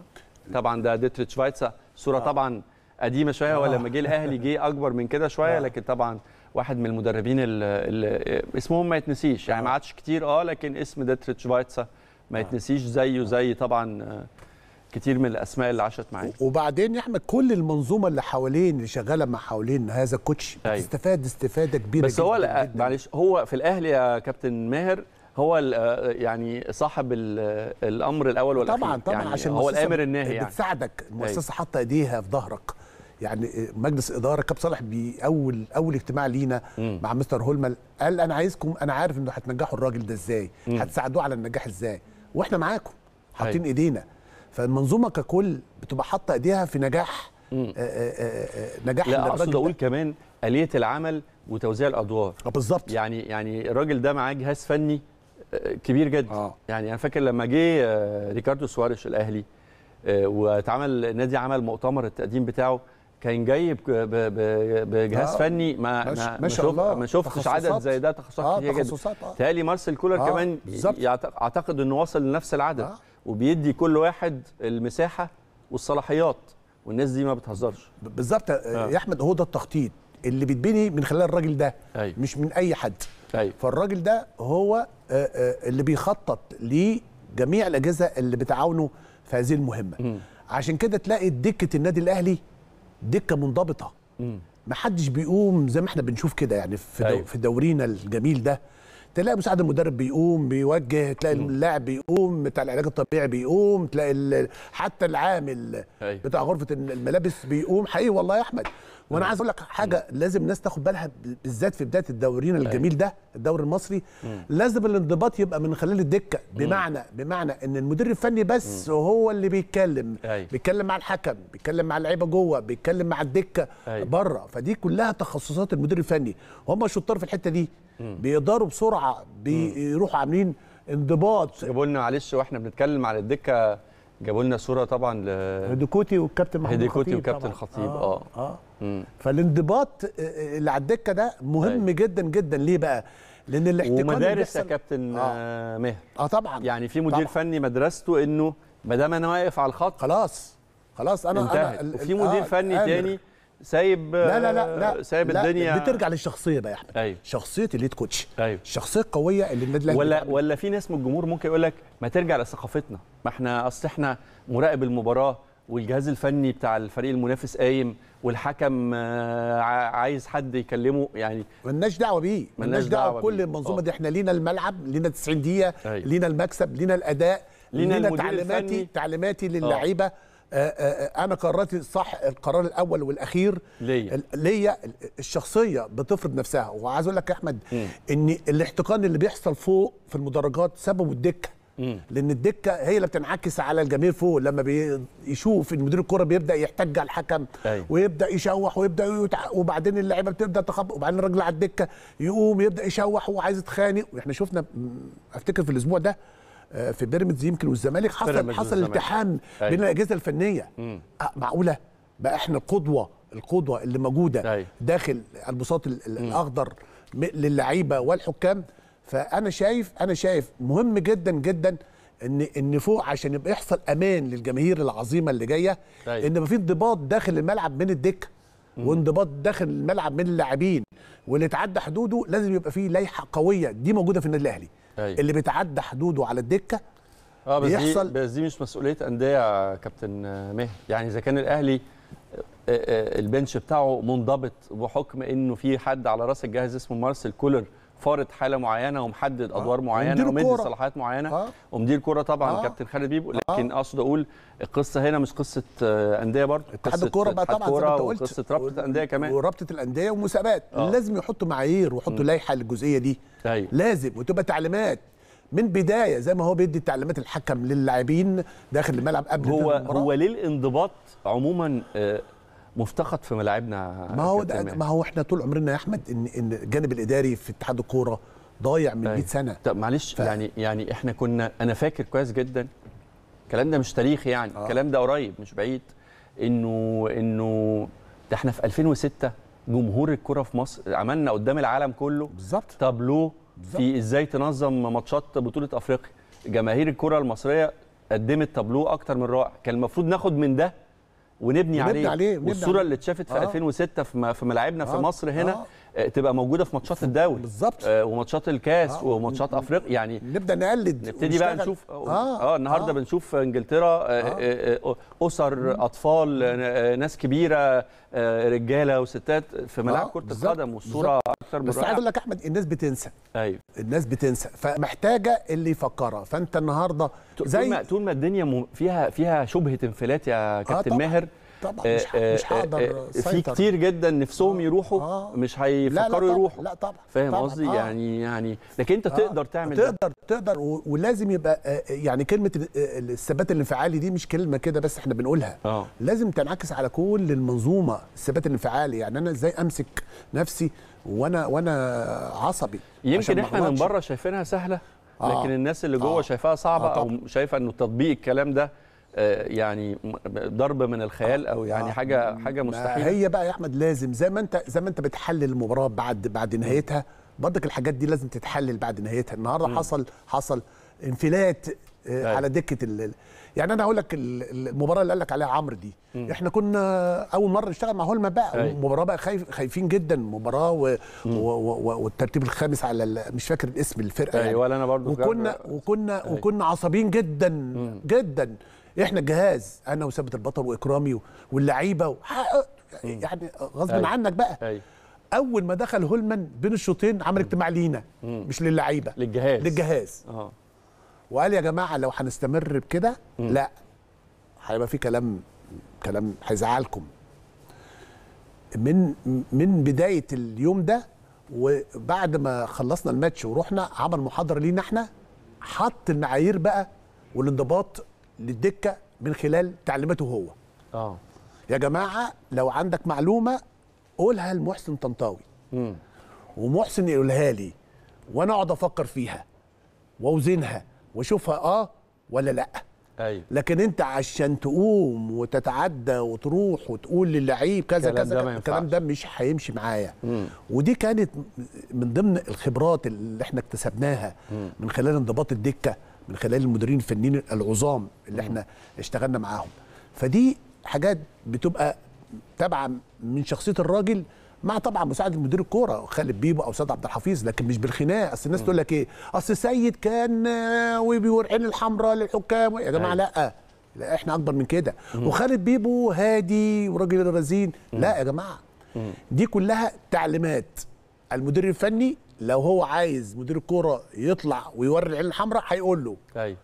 طبعا ده ديتريت شفايتسا صوره آه. طبعا قديمه شويه آه. ولما جه الاهلي جه اكبر من كده شويه آه. لكن طبعا واحد من المدربين اللي آه، اسمهم ما يتنسيش يعني آه. ما عادش كتير اه لكن اسم ديتريت شفايتسا ما يتنسيش زيه زي طبعا كتير من الاسماء اللي عاشت معاه وبعدين يا احمد كل المنظومه اللي حوالين اللي شغاله مع حوالين هذا الكوتش أيوة. استفاد استفاده كبيره بس جداً هو معلش هو في الاهلي يا كابتن ماهر هو آه، يعني صاحب الامر الاول والاخير طبعا طبعا يعني عشان هو الامر الناهي يعني بتساعدك المؤسسه أيوة. حاطه ايديها في ظهرك يعني آه، مجلس اداره كاب صالح باول اول اجتماع لينا مع مستر هولمل قال انا عايزكم انا عارف انه هتنجحوا الراجل ده ازاي هتساعدوه على النجاح ازاي واحنا معاكم حاطين أيوه. ايدينا فالمنظومه ككل بتبقى حاطه ايديها في نجاح آه، آه، آه، نجاح لا اقصد اقول كمان اليه العمل وتوزيع الادوار بالظبط يعني يعني الراجل ده معاه جهاز فني كبير جدا آه. يعني انا فاكر لما جه ريكاردو سواريش الاهلي واتعمل النادي عمل مؤتمر التقديم بتاعه كان جاي بجهاز آه. فني ما ما, ما, ما شاء الله ما شفتش عدد زي ده تخصصات آه كتير جدا تهيألي مارسيل كولر آه. كمان اعتقد انه وصل لنفس العدد آه. وبيدي كل واحد المساحه والصلاحيات والناس دي ما بتهزرش بالظبط آه،, آه. يا احمد هو ده التخطيط اللي بيتبني من خلال الراجل ده أي. أيوه. مش من اي حد أيوه. فالراجل ده هو آه، آه، اللي بيخطط لجميع الاجهزه اللي بتعاونه في هذه المهمه م. عشان كده تلاقي دكه النادي الاهلي دكه منضبطه م. محدش بيقوم زي ما احنا بنشوف كده يعني في أيوه. في دورينا الجميل ده تلاقي مساعد المدرب بيقوم بيوجه تلاقي اللاعب بيقوم بتاع العلاج الطبيعي بيقوم تلاقي حتى العامل بتاع غرفه الملابس بيقوم حقيقي والله يا احمد وانا عايز اقول لك حاجه لازم الناس تاخد بالها بالذات في بدايه الدورين الجميل أيوة. ده الدوري المصري لازم الانضباط يبقى من خلال الدكه بمعنى بمعنى ان المدير الفني بس هو اللي بيتكلم أيوة. بيتكلم مع الحكم بيتكلم مع اللعيبه جوه بيتكلم مع الدكه أيوة. بره فدي كلها تخصصات المدير الفني هم شطار في الحته دي بيقدروا بسرعه بيروحوا عاملين انضباط جابوا لنا معلش واحنا بنتكلم على الدكه جابوا لنا صوره طبعا ل هيديكوتي والكابتن محمود هيديكوتي والكابتن خطيب اه اه, آه. فالانضباط آه، آه، اللي على الدكه ده مهم أي. أيوه. جدا جدا ليه بقى؟ لان الاحتكاك ومدارس يا كابتن آه. آه، ماهر اه طبعا يعني في مدير طبعًا. فني مدرسته انه ما دام انا واقف على الخط خلاص خلاص انا انتهت. انا وفي مدير آه فني آمر. تاني سايب لا لا لا, لا سايب لا الدنيا لا بترجع للشخصيه بقى يا احمد أيوه. شخصيه الليد كوتش أيوه. الشخصيه القويه اللي النادي ولا ولا في ناس من الجمهور ممكن يقول لك ما ترجع لثقافتنا ما احنا اصل احنا مراقب المباراه والجهاز الفني بتاع الفريق المنافس قايم والحكم آه، عايز حد يكلمه يعني ملناش دعوه بيه ملناش دعوه بكل المنظومه اه. دي احنا لينا الملعب لينا 90 دقيقه أيوة. لينا المكسب لينا الاداء لينا, لينا تعليماتي الفني. تعليماتي اه. للعيبه انا قررت صح القرار الاول والاخير ليا ليا الشخصيه بتفرض نفسها وعايز اقول لك يا احمد م. ان الاحتقان اللي بيحصل فوق في المدرجات سببه الدكه لان الدكه هي اللي بتنعكس على الجماهير فوق لما بيشوف ان مدير الكره بيبدا يحتج على الحكم أي. أيوه. ويبدا يشوح ويبدا يتع... وبعدين اللعيبه بتبدا تخبط وبعدين الراجل على الدكه يقوم يبدا يشوح وعايز يتخانق واحنا شفنا افتكر في الاسبوع ده آه، في بيراميدز يمكن والزمالك حصل حصل التحام أي. أيوه. بين الاجهزه الفنيه أه معقوله بقى احنا القدوه القدوه اللي موجوده أيوه. داخل البساط الاخضر للعيبه والحكام فانا شايف انا شايف مهم جدا جدا ان ان فوق عشان يبقى يحصل امان للجماهير العظيمه اللي جايه طيب. ان في انضباط داخل الملعب من الدكه وانضباط داخل الملعب من اللاعبين واللي تعدى حدوده لازم يبقى فيه لائحه قويه دي موجوده في النادي الاهلي أيوة. اللي بيتعدى حدوده على الدكه اه بس بيحصل دي بس دي مش مسؤوليه انديه يا كابتن ماهر يعني اذا كان الاهلي آه، آه، البنش بتاعه منضبط بحكم انه في حد على راس الجهاز اسمه مارسيل كولر فارض حاله معينه ومحدد آه، ادوار آه. معينه ومدي صلاحيات معينه آه. ومدير كوره طبعا آه. كابتن خالد بيبو آه. لكن اقصد اقول القصه هنا مش قصه آه، انديه برضه اتحاد الكوره بقى طبعا زي ما انت قلت قصه رابطه الانديه كمان ورابطه الانديه ومسابقات آه. لازم يحطوا معايير ويحطوا لائحه للجزئيه دي أيوه. لازم وتبقى تعليمات من بدايه زي ما هو بيدي تعليمات الحكم للاعبين داخل الملعب قبل هو المباراه هو ليه الانضباط عموما آه مفتقد في ملاعبنا ما هو ما هو احنا طول عمرنا يا احمد ان ان الجانب الاداري في اتحاد الكوره ضايع من 100 طيب. سنه طب معلش ف... يعني يعني احنا كنا انا فاكر كويس جدا الكلام ده مش تاريخي يعني آه. الكلام ده قريب مش بعيد انه انه ده احنا في 2006 جمهور الكوره في مصر عملنا قدام العالم كله بالظبط تابلو في ازاي تنظم ماتشات بطوله افريقيا جماهير الكره المصريه قدمت تابلو اكتر من رائع كان المفروض ناخد من ده ونبني, ونبني عليه, عليه. والصوره اللي اتشافت في آه. 2006 في ملاعبنا في آه. مصر هنا آه. آه، تبقى موجوده في ماتشات الدوري بالظبط آه، وماتشات الكاس آه. وماتشات افريقيا يعني نبدا نقلد نبتدي بقى نشوف آه. اه, آه النهارده آه. بنشوف انجلترا آه. اسر اطفال ناس كبيره رجاله وستات في ملاعب آه. كره القدم والصوره اكثر بس عايز اقول لك احمد الناس بتنسى ايوه الناس بتنسى فمحتاجه اللي يفكرها فانت النهارده زي طول ما, طول ما الدنيا فيها فيها شبهه انفلات يا كابتن آه ماهر طبعا آه، مش آه، مش آه، هقدر في كتير جدا نفسهم يروحوا آه. مش هيفكروا يروحوا لا طبعا فاهم قصدي آه. يعني يعني لكن انت تقدر تعمل تقدر ده. تقدر ولازم يبقى يعني كلمه الثبات الانفعالي دي مش كلمه كده بس احنا بنقولها آه. لازم تنعكس على كل المنظومه الثبات الانفعالي يعني انا ازاي امسك نفسي وانا وانا عصبي يمكن احنا من بره شايفينها سهله لكن الناس اللي جوه آه. شايفاها صعبه آه طبعًا. او شايفه انه تطبيق الكلام ده آه، يعني ضرب من الخيال او يعني آه حاجه حاجه مستحيله هي بقى يا احمد لازم زي ما انت زي ما انت بتحلل المباراه بعد بعد نهايتها برضك الحاجات دي لازم تتحلل بعد نهايتها النهارده م. حصل حصل انفلات آه أيوة. على دكه الليل. يعني انا هقول لك المباراه اللي قال لك عليها عمرو دي م. احنا كنا اول مره نشتغل مع هولما بقى أيوة. المباراه مباراه بقى خايف خايفين جدا مباراه و... و... و... والترتيب الخامس على ال... مش فاكر اسم الفرقه أيوة، يعني ولا انا برضو وكنا جابر. وكنا أي. وكنا عصبيين جدا م. جدا احنا جهاز انا وثابت البطل واكرامي واللعيبه أيوه. يعني غصب أيوه. عنك بقى أي. أيوه. اول ما دخل هولمان بين الشوطين عمل اجتماع لينا مش للعيبه للجهاز للجهاز اه وقال يا جماعه لو هنستمر بكده لا هيبقى في كلام كلام هيزعلكم من من بدايه اليوم ده وبعد ما خلصنا الماتش ورحنا عمل محاضره لينا احنا حط المعايير بقى والانضباط للدكه من خلال تعليماته هو اه يا جماعه لو عندك معلومه قولها لمحسن طنطاوي ومحسن يقولها لي وانا اقعد افكر فيها واوزنها واشوفها اه ولا لا أيوة. لكن انت عشان تقوم وتتعدى وتروح وتقول للعيب كذا كذا الكلام ده مش هيمشي معايا مم. ودي كانت من ضمن الخبرات اللي احنا اكتسبناها مم. من خلال انضباط الدكه من خلال المديرين الفنيين العظام اللي احنا اشتغلنا معاهم فدي حاجات بتبقى تابعه من شخصيه الراجل مع طبعا مساعد المدير الكوره خالد بيبو او سيد عبد الحفيظ لكن مش بالخناق اصل الناس تقول لك ايه اصل سيد كان عين الحمراء للحكام يا جماعه أيوه. لا لا احنا اكبر من كده وخالد بيبو هادي وراجل رزين لا يا جماعه دي كلها تعليمات المدير الفني لو هو عايز مدير الكوره يطلع ويوري العين الحمراء هيقول له ايوه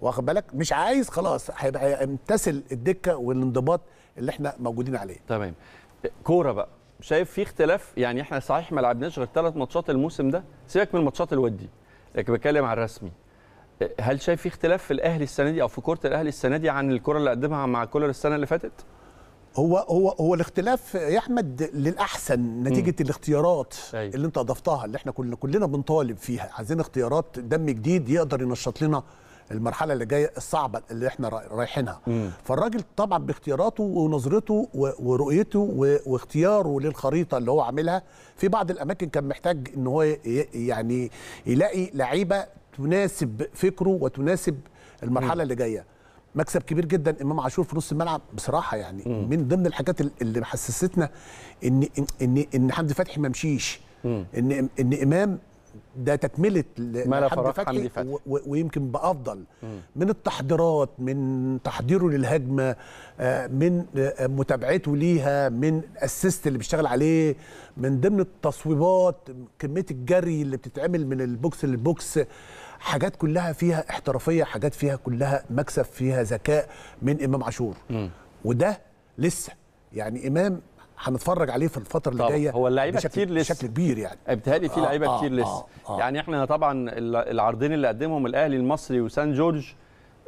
واخد بالك مش عايز خلاص هيبقى يمتثل الدكه والانضباط اللي احنا موجودين عليه تمام كوره بقى شايف في اختلاف يعني احنا صحيح ما لعبناش غير ثلاث ماتشات الموسم ده سيبك من الماتشات الودي لكن بتكلم على الرسمي هل شايف في اختلاف في الاهلي السنه دي او في كوره الاهلي السنه دي عن الكوره اللي قدمها مع كولر السنه اللي فاتت؟ هو هو هو الاختلاف يا احمد للاحسن نتيجه م. الاختيارات أي. أيوة. اللي انت اضفتها اللي احنا كل كلنا بنطالب فيها عايزين اختيارات دم جديد يقدر ينشط لنا المرحله اللي جايه الصعبه اللي احنا رايحينها فالراجل طبعا باختياراته ونظرته ورؤيته واختياره للخريطه اللي هو عاملها في بعض الاماكن كان محتاج ان هو يعني يلاقي لعيبه تناسب فكره وتناسب المرحله م. اللي جايه مكسب كبير جدا امام عاشور في نص الملعب بصراحه يعني مم. من ضمن الحاجات اللي حسستنا ان ان ان حمدي فتحي ما مشيش ان ان امام ده تكمله لحمدي فتحي, فتحي ويمكن بافضل مم. من التحضيرات من تحضيره للهجمه آه، من آه، متابعته ليها من الاسيست اللي بيشتغل عليه من ضمن التصويبات كميه الجري اللي بتتعمل من البوكس للبوكس حاجات كلها فيها احترافيه حاجات فيها كلها مكسب فيها ذكاء من امام عاشور وده لسه يعني امام هنتفرج عليه في الفتره اللي جايه هو اللعيبه كتير لسه بشكل كبير يعني بيتهيألي في آه لعيبه آه كتير آه لسه آه, آه. يعني احنا طبعا العرضين اللي قدمهم الاهلي المصري وسان جورج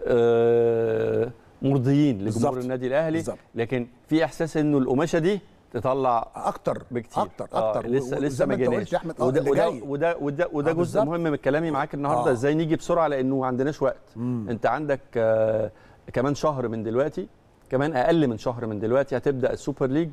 آه مرضيين لجمهور النادي الاهلي بالزبط. لكن في احساس انه القماشه دي تطلع اكتر بكتير اكتر آه، اكتر آه لسه لسه ما جيناش وده, وده وده وده, وده آه جزء مهم من كلامي آه. معاك النهارده آه. ازاي آه. نيجي بسرعه لانه ما عندناش وقت مم. انت عندك آه كمان شهر من دلوقتي كمان اقل من شهر من دلوقتي هتبدا السوبر ليج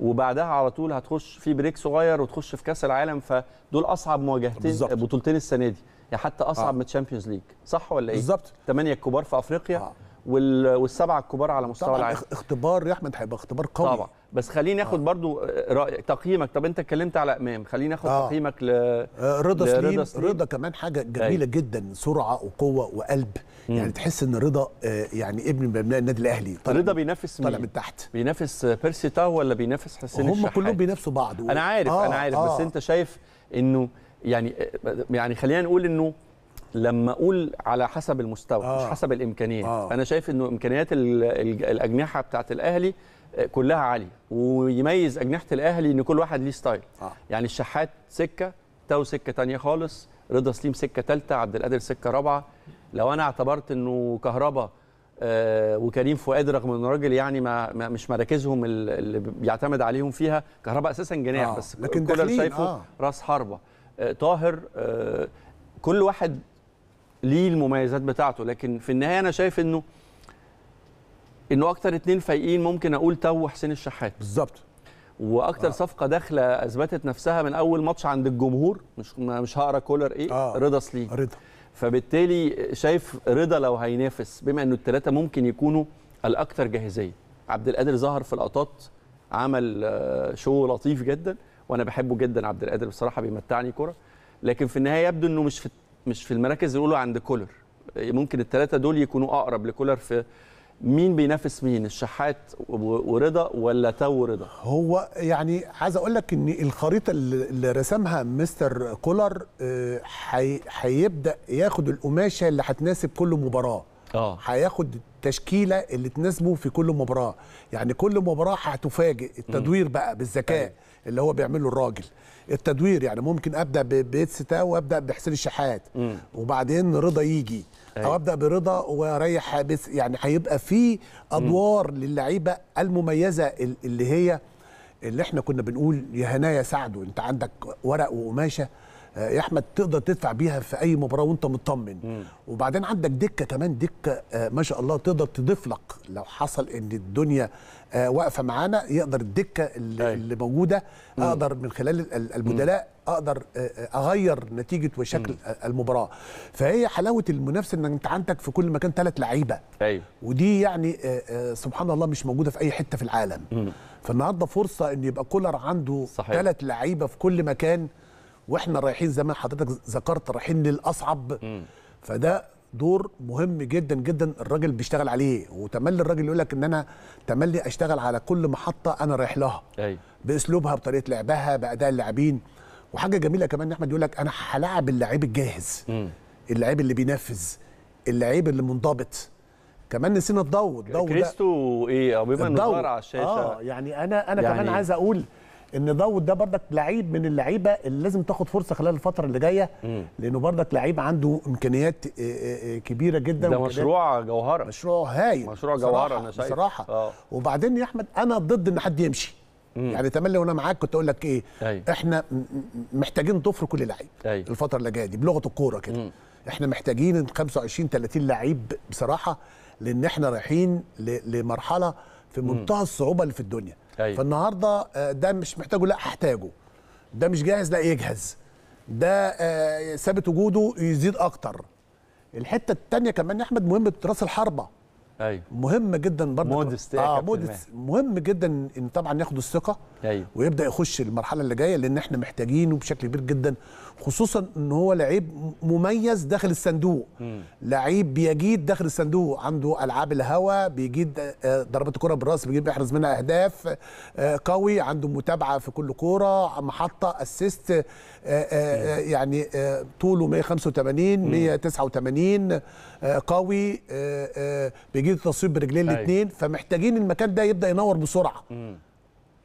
وبعدها على طول هتخش في بريك صغير وتخش في كاس العالم فدول اصعب مواجهتين بالزبط. بطولتين السنه دي يعني حتى اصعب آه. من تشامبيونز ليج صح ولا ايه بالظبط ثمانيه الكبار في افريقيا آه. والسبعه الكبار على مستوى العالم اختبار يا احمد هيبقى اختبار قوي طبعا بس خليني ناخد آه. برضو آه، آه، رايك تقييمك طب انت اتكلمت على امام خلينا ناخد آه. تقييمك ل آه، رضا سليم رضا كمان حاجه جميله أي. طيب. جدا سرعه وقوه وقلب مم. يعني تحس ان رضا يعني ابن من ابناء النادي الاهلي طلع رضا بينافس مين؟ طالع من تحت بينافس بيرسي تاو ولا بينافس حسين هم الشحات هم كلهم بينافسوا بعض و... انا عارف آه انا عارف آه. بس انت شايف انه يعني يعني خلينا نقول انه لما اقول على حسب المستوى آه. مش حسب الامكانيات آه. انا شايف انه امكانيات الاجنحه بتاعه الاهلي آه، كلها عاليه ويميز اجنحه الاهلي ان كل واحد ليه ستايل آه. يعني الشحات سكه تو سكه ثانيه خالص رضا سليم سكه ثالثه عبد القادر سكه رابعه لو انا اعتبرت انه كهربا آه وكريم فؤاد رغم انه راجل يعني ما, ما مش مراكزهم اللي بيعتمد عليهم فيها كهربا اساسا جناح آه. بس لكن كل اللي شايفه آه. راس حربه آه طاهر آه كل واحد ليه المميزات بتاعته لكن في النهايه انا شايف انه انه اكتر اتنين فايقين ممكن اقول تو وحسين الشحات بالظبط واكتر آه. صفقه داخله اثبتت نفسها من اول ماتش عند الجمهور مش مش هقرا كولر ايه آه. رضا سليم رضا فبالتالي شايف رضا لو هينافس بما انه الثلاثه ممكن يكونوا الاكثر جاهزيه عبد القادر ظهر في لقطات عمل شو آه، لطيف جدا وانا بحبه جدا عبد القادر بصراحه بيمتعني كره لكن في النهايه يبدو انه مش في مش في المراكز الاولى عند كولر ممكن الثلاثه دول يكونوا اقرب لكولر في مين بينافس مين الشحات ورضا ولا تو ورضا هو يعني عايز اقول لك ان الخريطه اللي رسمها مستر كولر آه، هيبدا حي... ياخد القماشه اللي هتناسب كل مباراه اه هياخد التشكيله اللي تناسبه في كل مباراه يعني كل مباراه هتفاجئ التدوير بقى بالذكاء أيوه. اللي هو بيعمله الراجل التدوير يعني ممكن ابدا ببيت ستا وابدا بحسين الشحات مم. وبعدين رضا يجي أي. او ابدا برضا واريح بس يعني هيبقى في ادوار للعيبه المميزه اللي هي اللي احنا كنا بنقول يا هنايا ساعده انت عندك ورق وقماشه آه، يا احمد تقدر تدفع بيها في اي مباراه وانت مطمن مم. وبعدين عندك دكه كمان دكه آه، ما شاء الله تقدر تضيف لك لو حصل ان الدنيا آه، واقفه معانا يقدر الدكه اللي, أيوه. اللي موجوده اقدر من خلال البدلاء اقدر آه، آه، اغير نتيجه وشكل مم. المباراه فهي حلاوه المنافسه ان انت عندك في كل مكان ثلاث لعيبه ايوه ودي يعني سبحان الله مش موجوده في اي حته في العالم فالنهارده فرصه ان يبقى كولر عنده ثلاث لعيبه في كل مكان واحنا رايحين زي ما حضرتك ذكرت رايحين للاصعب مم. فده دور مهم جدا جدا الراجل بيشتغل عليه وتملي الراجل يقول لك ان انا تملي اشتغل على كل محطه انا رايح لها أي. أيوه. باسلوبها بطريقه لعبها باداء اللاعبين وحاجه جميله كمان ان احمد يقول لك انا هلاعب اللعيب الجاهز اللعيب اللي بينفذ اللعيب اللي منضبط كمان نسينا الضوء الضوء كريستو ايه بما انه على الشاشه اه يعني انا انا يعني كمان عايز اقول ان داود ده بردك لعيب من اللعيبه اللي لازم تاخد فرصه خلال الفتره اللي جايه لانه بردك لعيب عنده امكانيات آه، آه، آه، كبيره جدا ده مشروع جوهره مشروع هايل مشروع جوهره انا شايف بصراحه أوه. وبعدين يا احمد انا ضد ان حد يمشي مم. يعني تملي وانا معاك كنت اقول لك ايه أي. احنا محتاجين ضفر كل لعيب الفتره اللي جايه دي بلغه الكوره كده احنا محتاجين 25 30 لعيب بصراحه لان احنا رايحين لمرحله في منتهى الصعوبه اللي في الدنيا أيوة. فالنهارده آه، ده مش محتاجه لا احتاجه ده مش جاهز لا يجهز ده آه، ثابت وجوده يزيد اكتر الحته الثانيه كمان يا احمد مهمه راس الحربه ايوه مهم جدا برضه مود اه مودس مهم جدا ان طبعا ياخدوا الثقه ايوه ويبدا يخش المرحله اللي جايه لان احنا محتاجينه بشكل كبير جدا خصوصا ان هو لعيب مميز داخل الصندوق لعيب بيجيد داخل الصندوق عنده العاب الهوا بيجيد آه، ضربات الكره بالراس بيجيب بيحرز منها اهداف آه، قوي عنده متابعه في كل كوره محطه اسيست آه، يعني طوله 185 189 آه، قوي آه، آه، له تصويب برجلين أيوه. الاثنين فمحتاجين المكان ده يبدا ينور بسرعه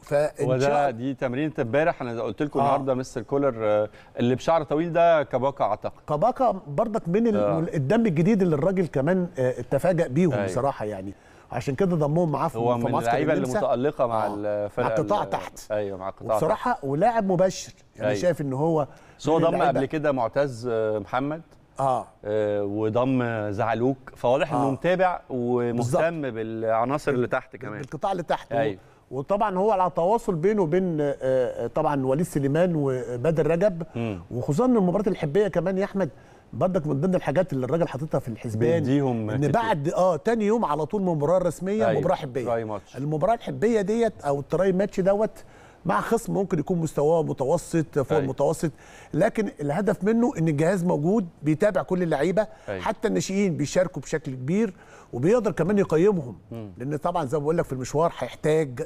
فإن وده دي تمرين امبارح انا قلت لكم آه. النهارده مستر كولر اللي بشعر طويل ده كباكا اعتقد كباكا برضك من آه. الدم الجديد اللي الراجل كمان اتفاجئ بيهم أيوه. بصراحه يعني عشان كده ضمهم معاه في هو من اللعيبه اللي متالقه مع آه. الفرقه مع القطاع تحت ايوه مع القطاع بصراحه ولاعب مباشر انا يعني أيوه. شايف ان هو بس هو ضم قبل كده معتز محمد اه, آه وضم زعلوك فواضح آه. انه متابع ومهتم بالعناصر اللي تحت كمان بالقطاع اللي تحت أيوه. وطبعا هو على تواصل بينه وبين آه، آه، طبعا وليد سليمان وبدر رجب وخصوصا ان المباراه الحبيه كمان يا احمد بردك من ضمن الحاجات اللي الراجل حاططها في الحسبان بيديهم ان بعد اه تاني يوم على طول مباراه رسميه أيوه. مباراه حبيه المباراه الحبيه ديت او التراي ماتش دوت مع خصم ممكن يكون مستواه متوسط فوق أي. أيوه. المتوسط لكن الهدف منه ان الجهاز موجود بيتابع كل اللعيبه أيوه. حتى الناشئين بيشاركوا بشكل كبير وبيقدر كمان يقيمهم م. لان طبعا زي ما بقول لك في المشوار هيحتاج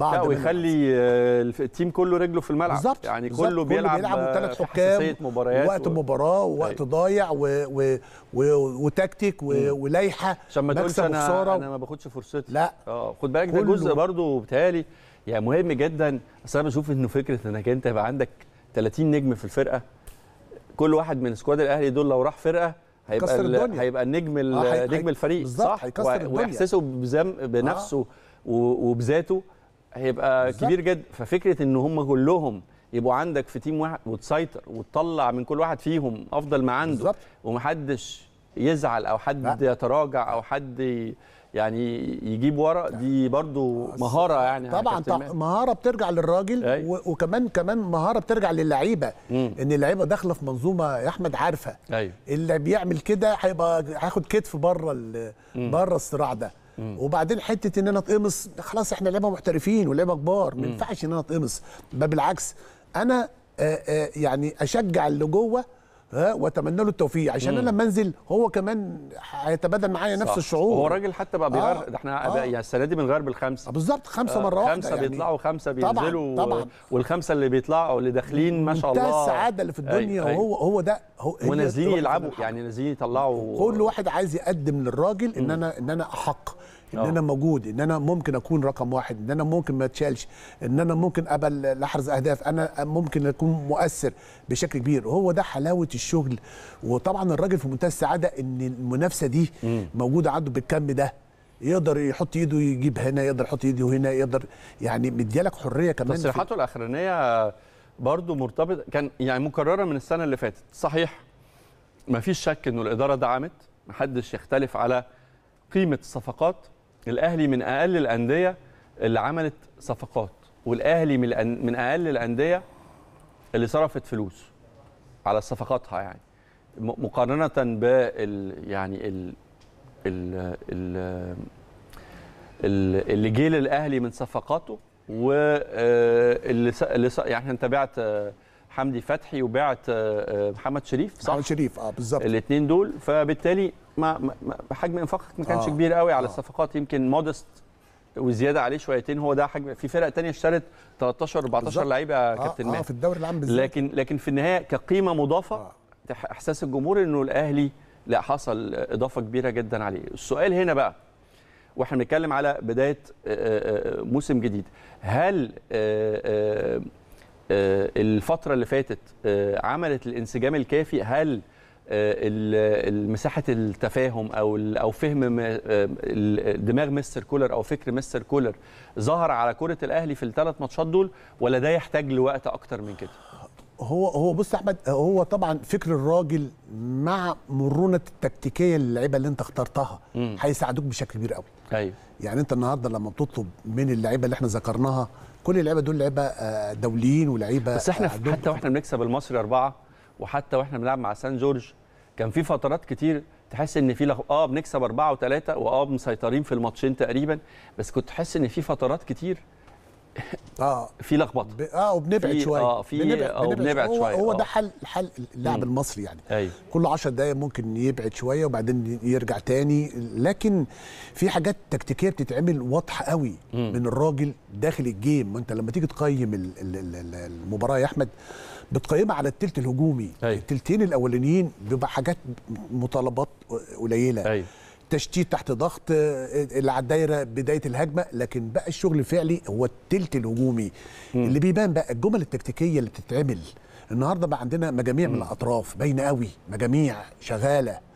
بعض لا ويخلي التيم كله رجله في الملعب بالظبط يعني كله, كله بيلعب, بيلعب وثلاث حكام مباريات وقت و... مباراه ووقت أيوه. ضايع و... و... و... وتكتيك و... ولايحه عشان ما تقولش انا انا ما باخدش فرصتي لا اه خد بالك ده جزء برضه بتهيألي يعني مهم جدا اصل انا بشوف انه فكره انك انت يبقى عندك 30 نجم في الفرقه كل واحد من سكواد الاهلي دول لو راح فرقه هيبقى الدنيا. هيبقى النجم آه نجم الفريق صح واحساسه بذم آه. بنفسه آه. وبذاته هيبقى بالزبط. كبير جدا ففكره ان هم كلهم يبقوا عندك في تيم واحد وتسيطر وتطلع من كل واحد فيهم افضل ما عنده بالزبط. ومحدش يزعل او حد يتراجع او حد يعني يجيب ورق دي برضو مهاره يعني, يعني طبعا مهاره بترجع للراجل أي. أيوة. وكمان كمان مهاره بترجع للعيبه ان اللعيبه داخله في منظومه يا احمد عارفه أي. أيوة. اللي بيعمل كده هيبقى هياخد كتف بره بره الصراع ده مم. وبعدين حته ان انا اتقمص خلاص احنا لعيبه محترفين ولعيبه كبار ما ينفعش ان انا اتقمص بالعكس انا آآ آه، آآ آه، يعني اشجع اللي جوه ها واتمنى له التوفيق عشان انا لما انزل هو كمان هيتبادل معايا نفس الشعور هو الراجل حتى بقى بيغير آه. احنا آه. يعني السنه دي بنغير بالخمسه آه، بالظبط خمسه آه. مره واحده خمسه يعني. بيطلعوا خمسه بينزلوا طبعا. طبعا. والخمسه اللي بيطلعوا اللي داخلين ما شاء الله ده السعاده اللي في الدنيا أي. وهو هو ده هو ونازلين يلعبوا يعني نازلين يطلعوا كل واحد عايز يقدم للراجل ان انا ان انا احق ان انا آه. موجود ان انا ممكن اكون رقم واحد ان انا ممكن ما اتشالش ان انا ممكن قبل احرز اهداف انا ممكن اكون مؤثر بشكل كبير هو ده حلاوه الشغل وطبعا الراجل في منتهى السعاده ان المنافسه دي موجوده عنده بالكم ده يقدر يحط ايده يجيب هنا يقدر يحط ايده هنا يقدر يعني مديالك حريه كمان تصريحاته الاخرانيه برضه مرتبط كان يعني مكرره من السنه اللي فاتت صحيح ما فيش شك انه الاداره دعمت محدش يختلف على قيمه الصفقات الاهلي من اقل الانديه اللي عملت صفقات والاهلي من من اقل الانديه اللي صرفت فلوس على صفقاتها يعني مقارنه ب يعني ال ال ال اللي جه للاهلي من صفقاته واللي آه، يعني انت بعت حمدي فتحي وبعت آه، آه، محمد شريف صح محمد شريف اه بالظبط الاثنين دول فبالتالي ما حجم انفاقك ما كانش آه. كبير قوي على آه. الصفقات يمكن مودست وزياده عليه شويتين هو ده حجم في فرق تانية اشترت 13 14 لعيبه يا آه، كابتن آه, آه في الدوري العام بالزبط. لكن لكن في النهايه كقيمه مضافه آه. احساس الجمهور انه الاهلي لا حصل اضافه كبيره جدا عليه السؤال هنا بقى واحنا بنتكلم على بدايه موسم جديد هل آه، الفتره اللي فاتت آه، عملت الانسجام الكافي هل آه، المساحه التفاهم او او فهم دماغ مستر كولر او فكر مستر كولر ظهر على كره الاهلي في الثلاث ماتشات دول ولا ده يحتاج لوقت اكتر من كده هو هو بص احمد هو طبعا فكر الراجل مع مرونه التكتيكيه للعيبه اللي انت اخترتها هيساعدوك بشكل كبير قوي ايوه يعني انت النهارده لما بتطلب من اللعيبه اللي احنا ذكرناها كل اللعيبه دول لعيبه آه، دوليين ولاعيبه بس احنا آه، حتى واحنا بنكسب المصري اربعه وحتى واحنا بنلعب مع سان جورج كان في فترات كتير تحس ان في اه بنكسب اربعه وثلاثه واه مسيطرين في الماتشين تقريبا بس كنت تحس ان في فترات كتير اه [LAUGHS] في لخبطه اه وبنبعد شويه اه في بنبعد, آه شويه هو, ده آه. حل حل اللاعب المصري يعني أيوه. كل 10 دقائق ممكن يبعد شويه وبعدين يرجع تاني لكن في حاجات تكتيكيه بتتعمل واضحه قوي مم. من الراجل داخل الجيم وانت لما تيجي تقيم المباراه يا احمد بتقيمها على التلت الهجومي أيوه. التلتين الاولانيين بيبقى حاجات مطالبات قليله أيوه. تشتيت تحت ضغط آه، اللي على الدايره بدايه الهجمه لكن بقى الشغل الفعلي هو التلت الهجومي م. اللي بيبان بقى الجمل التكتيكيه اللي بتتعمل النهارده بقى عندنا مجاميع م. من الاطراف باينه قوي مجاميع شغاله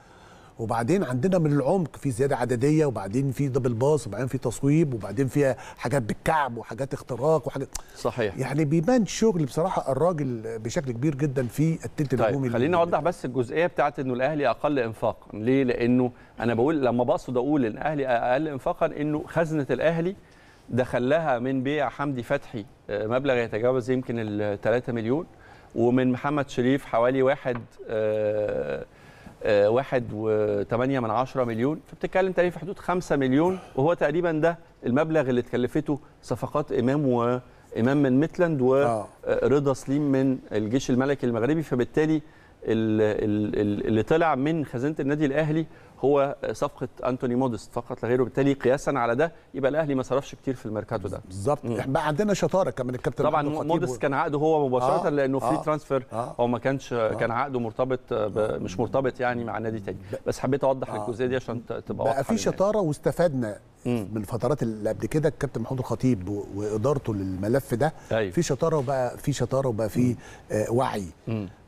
وبعدين عندنا من العمق في زياده عدديه وبعدين في دبل باص وبعدين في تصويب وبعدين فيها حاجات بالكعب وحاجات اختراق وحاجات صحيح يعني بيبان شغل بصراحه الراجل بشكل كبير جدا في التلت الهجومي طيب خليني اوضح بس الجزئيه بتاعت انه الاهلي اقل انفاقا ليه لانه انا بقول لما بقصد اقول ان الاهلي اقل انفاقا انه خزنه الاهلي دخلها من بيع حمدي فتحي آه، مبلغ يتجاوز يمكن ال 3 مليون ومن محمد شريف حوالي واحد آه 1.8 من عشرة مليون فبتتكلم تقريبا في حدود 5 مليون وهو تقريبا ده المبلغ اللي اتكلفته صفقات امام وامام من ميتلاند ورضا آه. آه، سليم من الجيش الملكي المغربي فبالتالي اللي طلع من خزينه النادي الاهلي هو صفقه انتوني مودست فقط لا غيره بالتالي قياسا على ده يبقى الاهلي ما صرفش كتير في الميركاتو ده بالظبط احنا عندنا شطاره كمان الكابتن طبعا مودست و... كان عقده هو مباشره آه لانه فري آه. ترانسفير آه هو ما كانش آه كان عقده مرتبط ب... مش مرتبط يعني مع نادي تاني بس حبيت اوضح آه الجزئيه دي عشان تبقى واضحه بقى في شطاره واستفدنا من الفترات اللي قبل كده الكابتن محمود الخطيب وادارته للملف ده أيوه. في شطاره وبقى في شطاره وبقى في آه وعي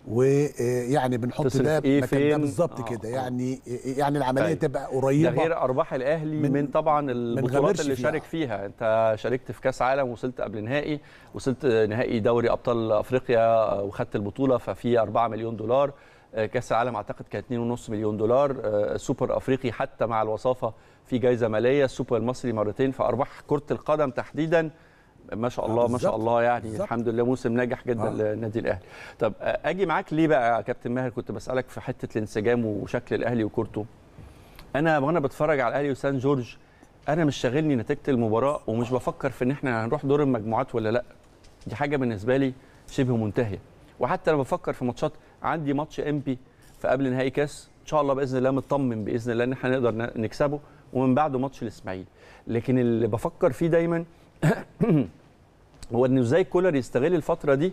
ويعني بنحط ده إيه مكان ده بالظبط آه كده يعني يعني العمليه طيب. تبقى قريبه ده غير ارباح الاهلي من, من طبعا البطولات اللي فيها. شارك فيها انت شاركت في كاس عالم وصلت قبل نهائي وصلت نهائي دوري ابطال افريقيا وخدت البطوله ففي 4 مليون دولار آه، كاس العالم اعتقد كان 2.5 مليون دولار آه، سوبر افريقي حتى مع الوصافه في جائزه ماليه السوبر المصري مرتين فارباح كره القدم تحديدا ما شاء آه، الله ما شاء الله يعني بالزبط. الحمد لله موسم ناجح جدا آه. للنادي الاهلي طب آه، اجي معاك ليه بقى يا كابتن ماهر كنت بسالك في حته الانسجام وشكل الاهلي وكورته انا وانا بتفرج على الاهلي وسان جورج انا مش شاغلني نتيجه المباراه ومش بفكر في ان احنا هنروح دور المجموعات ولا لا دي حاجه بالنسبه لي شبه منتهيه وحتى انا بفكر في ماتشات عندي ماتش امبي في قبل نهائي كاس ان شاء الله باذن الله مطمن باذن الله ان احنا نقدر نكسبه ومن بعده ماتش الاسماعيلي لكن اللي بفكر فيه دايما [CLEARS THROAT] [CLEARS THROAT] هو انه ازاي كولر يستغل الفتره دي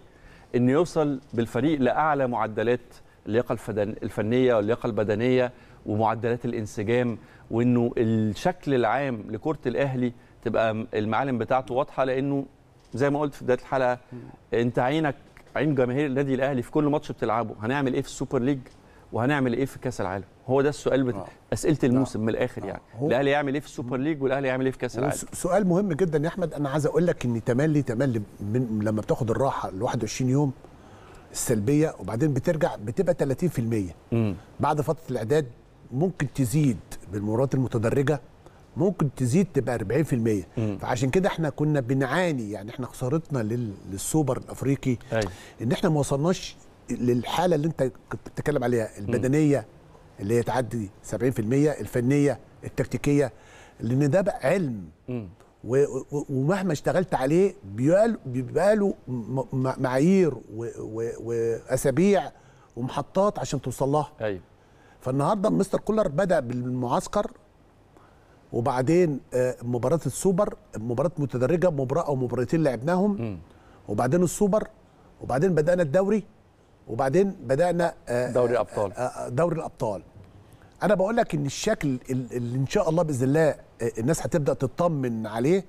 انه يوصل بالفريق لاعلى معدلات اللياقه الفنيه واللياقه البدنيه ومعدلات الانسجام وانه الشكل العام لكره الاهلي تبقى المعالم بتاعته واضحه لانه زي ما قلت في بدايه الحلقه انت عينك عين جماهير النادي الاهلي في كل ماتش بتلعبه هنعمل ايه في السوبر ليج وهنعمل ايه في كاس العالم هو ده السؤال بت... آه. اسئله نعم. الموسم من الاخر آه. يعني الاهلي يعمل ايه في السوبر ليج والاهلي يعمل ايه في كاس العالم سؤال مهم جدا يا احمد انا عايز اقول لك ان تملي تملي من لما بتاخد الراحه ال 21 يوم السلبيه وبعدين بترجع بتبقى 30% مم. بعد فتره الاعداد ممكن تزيد بالمرات المتدرجه ممكن تزيد تبقى 40% مم. فعشان كده احنا كنا بنعاني يعني احنا خسارتنا للسوبر الافريقي أي. أيوه. ان احنا ما وصلناش للحاله اللي انت كنت بتتكلم عليها البدنيه اللي هي تعدي 70% الفنيه التكتيكيه لان ده بقى علم ومهما اشتغلت عليه بيبقى له معايير واسابيع ومحطات عشان توصل لها ايوه فالنهارده مستر كولر بدا بالمعسكر وبعدين آه، مباراه السوبر مباراه متدرجه مباراه او مباراتين لعبناهم وبعدين السوبر وبعدين بدانا الدوري وبعدين بدانا آه، دوري آه، الابطال آه، دوري الابطال انا بقول لك ان الشكل اللي ان شاء الله باذن الله الناس هتبدا تطمن عليه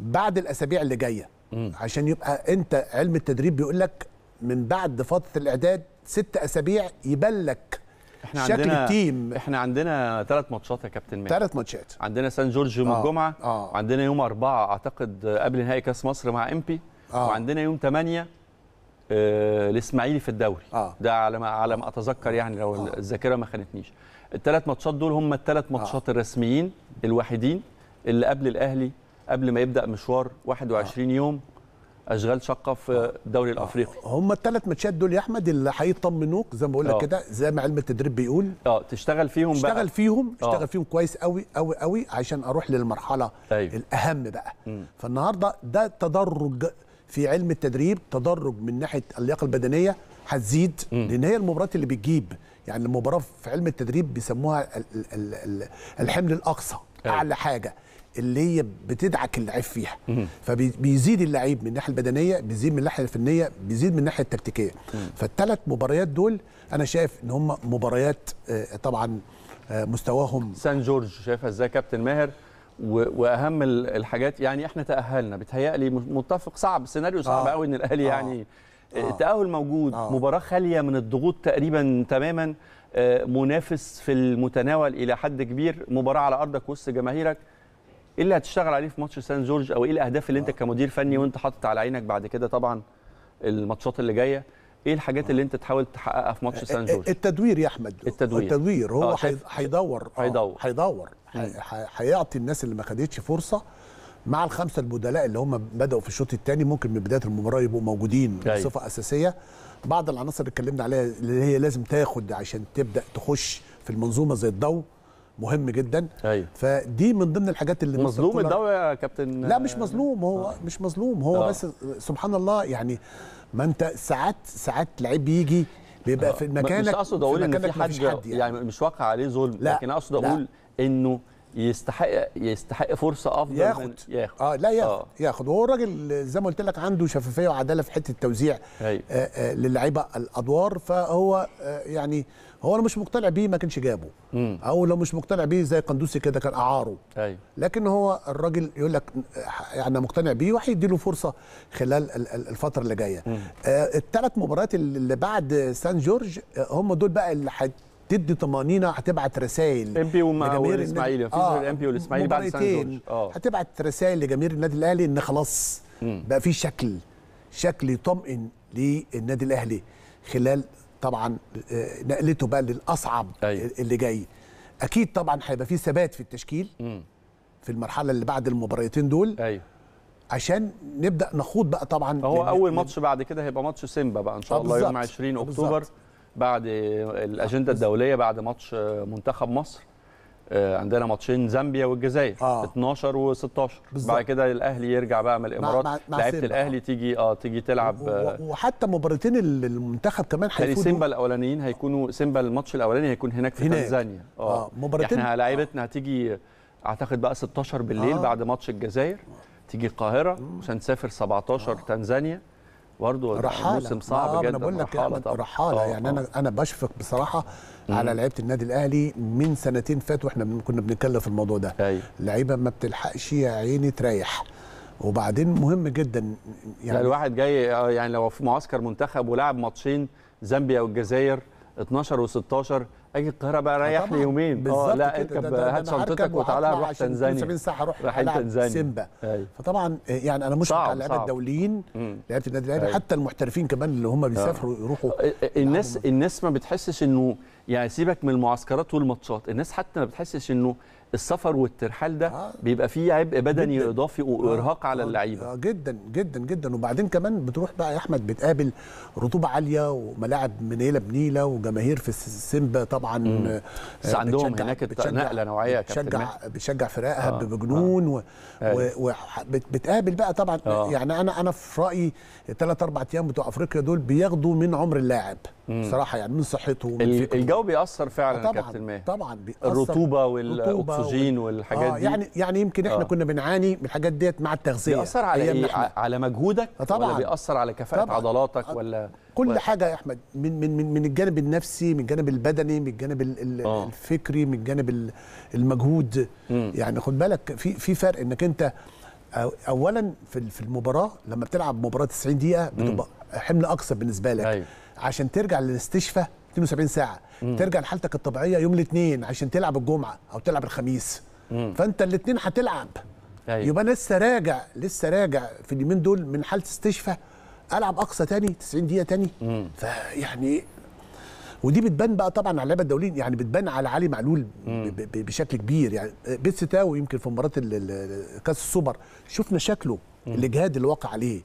بعد الاسابيع اللي جايه عشان يبقى انت علم التدريب بيقول لك من بعد فتره الاعداد ست اسابيع يبان لك احنا شكل عندنا التيم احنا عندنا ثلاث ماتشات يا كابتن ماهر ثلاث ماتشات عندنا سان جورج يوم آه. الجمعه آه. عندنا يوم أربعة اعتقد قبل نهائي كاس مصر مع امبي آه. وعندنا يوم 8 الاسماعيلي آه، في الدوري آه. ده على ما على ما اتذكر يعني لو آه. الذاكره ما خانتنيش الثلاث ماتشات دول هم الثلاث آه. ماتشات آه. الرسميين الوحيدين اللي قبل الاهلي قبل ما يبدا مشوار 21 آه. يوم اشغال شقه في آه. الدوري آه. الافريقي هم الثلاث ماتشات دول يا احمد اللي هيطمنوك زي ما بقول لك كده زي ما علم التدريب بيقول اه تشتغل فيهم بقى اشتغل فيهم آه. اشتغل فيهم كويس قوي قوي قوي عشان اروح للمرحله أيوه. الاهم بقى م. فالنهارده ده تدرج في علم التدريب تدرج من ناحيه اللياقه البدنيه هتزيد لان هي المباريات اللي بتجيب يعني المباراه في علم التدريب بيسموها الحمل الاقصى أيوة. اعلى حاجه اللي هي بتدعك اللعيب فيها فبيزيد اللعيب من الناحيه البدنيه بيزيد من الناحيه الفنيه بيزيد من الناحيه التكتيكيه فالثلاث مباريات دول انا شايف ان هم مباريات آه، طبعا آه، مستواهم سان جورج شايفها ازاي كابتن ماهر واهم الحاجات يعني احنا تاهلنا بتهيألي متفق صعب سيناريو صعب قوي آه. ان الاهلي آه. يعني آه، التاهل موجود آه. مباراه خاليه من الضغوط تقريبا تماما منافس في المتناول الى حد كبير مباراه على ارضك وسط جماهيرك ايه اللي هتشتغل عليه في ماتش سان جورج او ايه الاهداف اللي انت كمدير فني وانت حاطط على عينك بعد كده طبعا الماتشات اللي جايه ايه الحاجات اللي انت تحاول تحققها في ماتش سان جوز التدوير يا احمد التدوير التدوير هو هيدور اه، هيدور اه، هيدور هيعطي الناس اللي ما خدتش فرصه مع الخمسه البدلاء اللي هم بداوا في الشوط الثاني ممكن من بدايه المباراه يبقوا موجودين أيوه. بصفه اساسيه بعض العناصر اللي اتكلمنا عليها اللي هي لازم تاخد عشان تبدا تخش في المنظومه زي الضوء مهم جدا أيوة. فدي من ضمن الحاجات اللي مظلوم الدوري يا كابتن لا مش مظلوم هو آه. مش مظلوم هو آه. بس سبحان الله يعني ما انت ساعات ساعات لعيب يجي بيبقى آه. في مكانك مش اقصد اقول ان في حد, حد يعني. يعني مش واقع عليه ظلم لكن اقصد اقول انه يستحق يستحق فرصه افضل ياخد ياخد اه لا ياخد آه. ياخد وهو الراجل زي ما قلت لك عنده شفافيه وعداله في حته التوزيع أيوة. آه للعيبه الادوار فهو آه يعني هو لو مش مقتنع بيه ما كانش جابه مم. او لو مش مقتنع بيه زي قندوسي كده كان اعاره أيوة. لكن هو الراجل يقول لك آه، يعني مقتنع بيه وهيدي له فرصه خلال الفتره اللي جايه آه الثلاث مباريات اللي بعد سان جورج آه، هم دول بقى اللي هتدي طمانينه هتبعت رسائل امبي والاسماعيلي مفيش آه، غير الامبي والاسماعيلي بعد سان آه. هتبعت رسائل لجماهير النادي الاهلي ان خلاص بقى في شكل شكل يطمئن للنادي الاهلي خلال طبعا آه، نقلته بقى للاصعب أيوة. اللي جاي اكيد طبعا هيبقى في ثبات في التشكيل مم. في المرحله اللي بعد المباراتين دول ايوه عشان نبدا نخوض بقى طبعا هو اول ماتش بعد كده هيبقى ماتش سيمبا بقى ان شاء الله يوم 20 اكتوبر بالزبط. بعد الاجنده الدوليه بعد ماتش آه، منتخب مصر آه، عندنا ماتشين زامبيا والجزائر آه. 12 و16 بعد كده الاهلي يرجع بقى من الامارات لعيبه الاهلي آه. تيجي اه تيجي تلعب آه، وحتى مباراتين المنتخب كمان يعني هيكونوا سيمبا الاولانيين هيكونوا سيمبا الماتش الاولاني هيكون هناك في تنزانيا اه, آه. مباراتين يعني احنا لعيبتنا هتيجي اعتقد بقى 16 بالليل آه. بعد ماتش الجزائر تيجي القاهره عشان تسافر 17 آه. تنزانيا برضه رحاله صعب جدا انا بقول لك رحاله, طبعا. رحالة طبعا. آه، يعني آه. انا انا بشفق بصراحه مم. على لعيبه النادي الاهلي من سنتين فاتوا احنا كنا بنتكلم في الموضوع ده أيوه. لعيبه ما بتلحقش يا عيني تريح وبعدين مهم جدا يعني لا الواحد جاي آه، يعني لو في معسكر منتخب ولعب ماتشين زامبيا والجزائر 12 و16 اجي القاهره بقى اريح لي يومين اه لا اركب هات شنطتك وتعالى روح تنزانيا 70 ساعه اروح رايحين تنزانيا سيمبا أيوه. فطبعا يعني انا مش على اللعيبه الدوليين لعيبه النادي الاهلي أيوه. حتى المحترفين كمان اللي هم بيسافروا آه. يروحوا آه، آه، الناس الناس ما بتحسش انه يعني سيبك من المعسكرات والماتشات الناس حتى ما بتحسش انه السفر والترحال ده آه. بيبقى فيه عبء بدني جداً. اضافي آه. وارهاق على آه. اللعيبه جدا جدا جدا وبعدين كمان بتروح بقى يا احمد بتقابل رطوبه عاليه وملاعب من نيله بنيله وجماهير في السيمبا طبعا بس عندهم هناك نقله نوعيه بتشجع بتشجع فرقها آه. بجنون آه. وبتقابل و... أيوه. بقى طبعا آه. يعني انا انا في رايي ثلاث اربع ايام بتوع افريقيا دول بياخدوا من عمر اللاعب بصراحه يعني من صحته ومن الجو بيأثر فعلا طبعا كابتن ماهر طبعا بيأثر الرطوبة والاكسجين وال... والحاجات آه دي يعني يعني يمكن احنا آه. كنا بنعاني من الحاجات ديت مع التغذية بيأثر على إيه؟ على مجهودك طبعا ولا بيأثر على كفاءة طبعًا. عضلاتك آه، ولا كل ولا حاجة يا احمد من من من من الجانب النفسي من الجانب البدني من الجانب آه. الفكري من الجانب المجهود م. يعني خد بالك في في فرق انك انت اولا في المباراه لما بتلعب مباراه 90 دقيقه بتبقى حمل اكثر بالنسبه لك أيوه. عشان ترجع للاستشفاء 72 ساعه مم. ترجع لحالتك الطبيعيه يوم الاثنين عشان تلعب الجمعه او تلعب الخميس مم. فانت الاثنين هتلعب أيوة. يبقى لسه راجع لسه راجع في اليومين دول من حاله استشفاء العب اقصى تاني 90 دقيقه تاني فيعني ودي بتبان بقى طبعا على اللعيبه الدوليين يعني بتبان على علي معلول بشكل كبير يعني تاو يمكن في مباراه كاس السوبر شفنا شكله الاجهاد اللي واقع عليه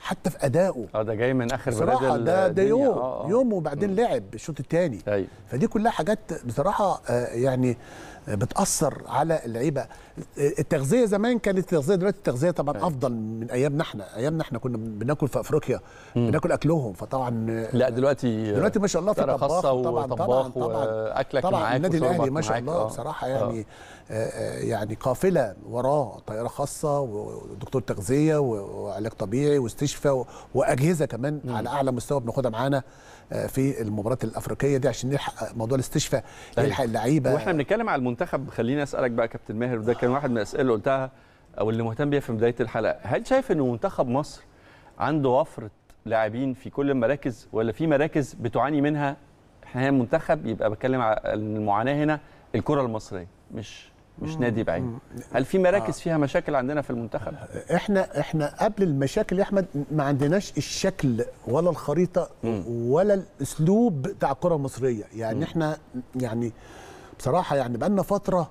حتى في ادائه اه ده جاي من اخر بصراحه ده ده يوم آه آه. يوم وبعدين لعب الشوط الثاني أيوه. فدي كلها حاجات بصراحه آه، يعني بتاثر على اللعيبه التغذيه زمان كانت التغذيه دلوقتي التغذيه طبعا أيوة. افضل من ايامنا احنا ايامنا احنا كنا بناكل في افريقيا بناكل اكلهم فطبعا لا دلوقتي دلوقتي ما شاء الله في طباخ طبعا طبعا طبعا اكلك طبعا معاك النادي الاهلي ما شاء الله آه. بصراحه آه. يعني آه، يعني قافله وراه طياره خاصه ودكتور تغذيه وعلاج طبيعي واستشفاء واجهزه كمان على اعلى مستوى بناخدها معانا في المباراه الافريقيه دي عشان نلحق موضوع الاستشفاء طيب. يلحق اللعيبه واحنا بنتكلم على المنتخب خليني اسالك بقى كابتن ماهر وده كان واحد من الاسئله اللي قلتها او اللي مهتم بيها في بدايه الحلقه هل شايف ان منتخب مصر عنده وفره لاعبين في كل المراكز ولا في مراكز بتعاني منها احنا منتخب يبقى بتكلم على المعاناه هنا الكره المصريه مش مش نادي بعيد هل في مراكز آه. فيها مشاكل عندنا في المنتخب احنا احنا قبل المشاكل يا احمد ما عندناش الشكل ولا الخريطه ولا الاسلوب بتاع الكره المصريه يعني احنا يعني بصراحه يعني بقالنا فتره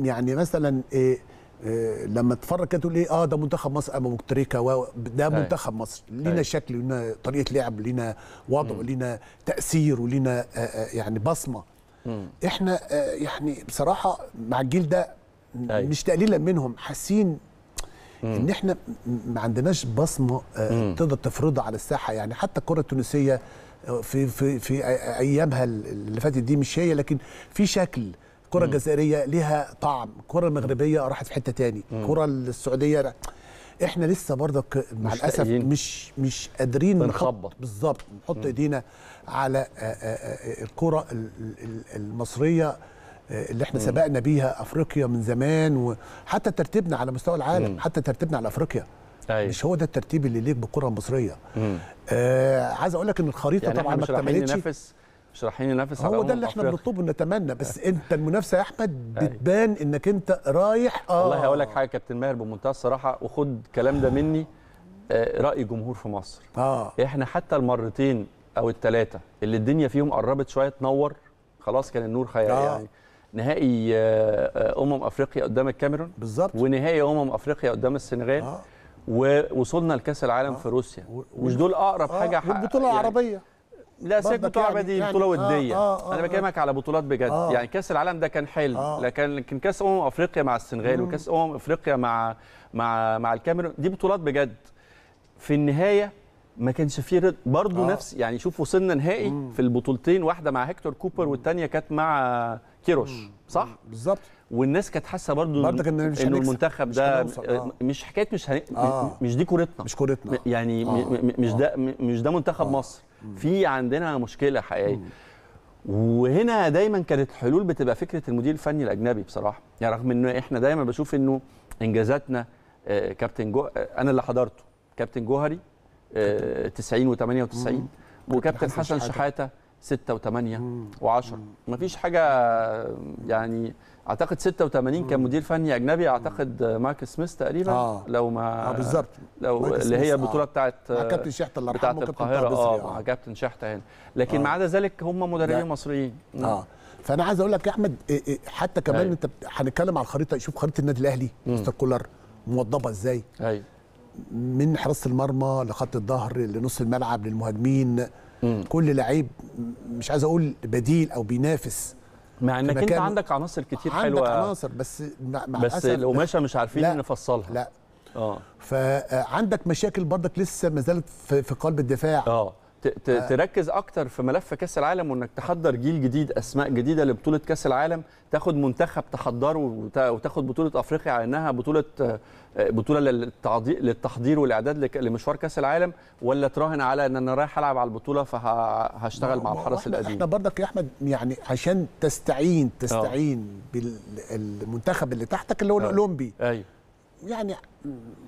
يعني مثلا إيه إيه لما تتفرج كده تقول ايه اه ده منتخب مصر اما مكتريكا ده أيوه. منتخب مصر لينا أيوه. شكل لينا طريقه لعب لينا وضع لينا تاثير ولينا آه، آه، يعني بصمه مم. احنا آه، يعني بصراحه مع الجيل ده أي. أيوة. مش تقليلا منهم حاسين ان احنا ما عندناش بصمه آه، تقدر تفرضها على الساحه يعني حتى الكره التونسيه آه، في في في ايامها اللي فاتت دي مش هي لكن في شكل الكره الجزائريه ليها طعم الكره المغربيه راحت في حته تاني الكره السعوديه احنا لسه برضك مع الاسف مش مش قادرين نخبط بالظبط نحط ايدينا على آه، آه، آه، الكره المصريه اللي احنا سبقنا بيها افريقيا من زمان وحتى ترتيبنا على مستوى العالم حتى ترتيبنا على افريقيا أيوة. مش هو ده الترتيب اللي ليك بالكره المصرية آه عايز اقول لك ان الخريطه يعني طبعا ما اكتملتش ننافس مش رايحين ننافس هو ده أمم اللي احنا بنطلبه ونتمنى بس [LAUGHS] انت المنافسه يا احمد أيوة. بتبان انك انت رايح اه والله هقول لك حاجه كابتن ماهر بمنتهى الصراحه وخد الكلام ده مني آه راي جمهور في مصر اه احنا حتى المرتين او الثلاثه اللي الدنيا فيهم قربت شويه تنور خلاص كان النور خيال آه. يعني نهائي آه، آه، امم افريقيا قدام الكاميرون بالظبط ونهائي امم افريقيا قدام السنغال آه. ووصلنا لكاس العالم آه. في روسيا مش دول اقرب آه. حاجه والبطوله يعني العربيه لا سيبك بتوع يعني دي يعني بطوله آه، وديه آه آه انا بكلمك آه على بطولات بجد آه يعني كاس العالم ده كان حلو آه لكن لكن كاس امم افريقيا مع السنغال وكاس امم افريقيا مع مع مع الكاميرون دي بطولات بجد في النهايه ما كانش فيه رد برضه آه. نفس يعني شوف وصلنا نهائي مم. في البطولتين واحده مع هيكتور كوبر والثانيه كانت مع كيروش صح بالظبط والناس كانت حاسه برضه ان المنتخب ده مش, آه. مش حكايه مش هن... آه. مش دي كورتنا مش كورتنا يعني آه. مش آه. ده مش ده منتخب آه. مصر في عندنا مشكله حقيقيه مم. وهنا دايما كانت الحلول بتبقى فكره المدير الفني الاجنبي بصراحه يعني رغم ان احنا دايما بشوف انه انجازاتنا آه، كابتن جو آه، انا اللي حضرته كابتن جوهري 90 آه، و98 وكابتن حسن شحاته 6 و8 و10 مفيش حاجه يعني اعتقد 86 كان مدير فني اجنبي اعتقد مارك سميث تقريبا آه. لو ما آه بالظبط لو اللي هي آه. البطوله آه. بتاعت مع آه، كابتن شحته اللي بتاعت القاهره اه مع يعني. كابتن شحته هنا لكن آه. ما عدا ذلك هم مدربين مصريين نعم. اه فانا عايز اقول لك يا احمد إيه إيه حتى كمان أيوه. انت هنتكلم على الخريطه شوف خريطه النادي الاهلي مستر كولر موضبه ازاي أيوه. من حراسه المرمى لخط الظهر لنص الملعب للمهاجمين مم. كل لعيب مش عايز اقول بديل او بينافس مع انك انت عندك عناصر كتير عندك حلوه عندك عناصر بس مع بس القماشه مش عارفين لا نفصلها لا اه فعندك مشاكل برضك لسه ما زالت في قلب الدفاع اه آه. تركز اكتر في ملف كاس العالم وانك تحضر جيل جديد اسماء جديده لبطوله كاس العالم تاخد منتخب تحضره وتاخد بطوله افريقيا على انها بطوله آه، بطوله للتحضير والاعداد لمشوار كاس العالم ولا تراهن على ان انا رايح العب على البطوله فهشتغل مع الحرس القديم احنا برضك يا احمد يعني عشان تستعين آه. تستعين أوه. بالمنتخب اللي تحتك اللي هو الاولمبي ايوه يعني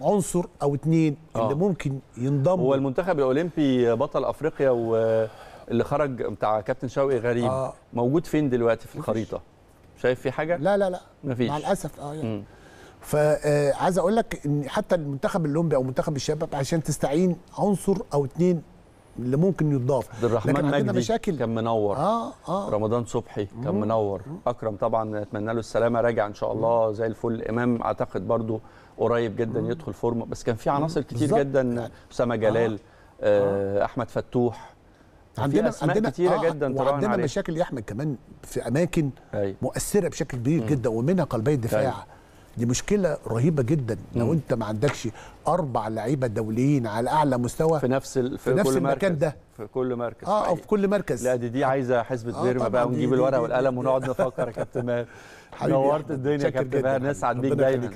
عنصر او اثنين آه. اللي ممكن ينضم هو المنتخب الاولمبي بطل افريقيا واللي خرج بتاع كابتن شوقي غريب آه. موجود فين دلوقتي في الخريطه شايف في حاجه لا لا لا مفيش مع الاسف اه يعني فعايز آه، اقول لك ان حتى المنتخب الاولمبي او منتخب الشباب عشان تستعين عنصر او اثنين اللي ممكن يتضاف عبد الرحمن مجدي مشاكل. كان منور آه آه. رمضان صبحي كان منور اكرم طبعا نتمنى له السلامه راجع ان شاء الله زي الفل امام اعتقد برضو قريب جدا يدخل فورمه بس كان في عناصر كتير بالزبط. جدا يعني اسامه جلال آه. آه. آه. احمد فتوح عندنا عندنا كتيره آه جدا وعندنا مشاكل يا احمد كمان في اماكن أي. مؤثره بشكل كبير م. جدا ومنها قلبي الدفاع أي. دي مشكله رهيبه جدا لو انت ما عندكش اربع لعيبه دوليين على اعلى مستوى في نفس ال... في, في نفس كل المكان مركز. ده في كل مركز اه او في كل مركز لا دي دي آه. عايزه حسبه آه بيرما بقى ونجيب الورقه والقلم ونقعد نفكر يا كابتن [LAUGHS] حبيبي نورت الدنيا يا كابتن ماهر نسعد بيك دايما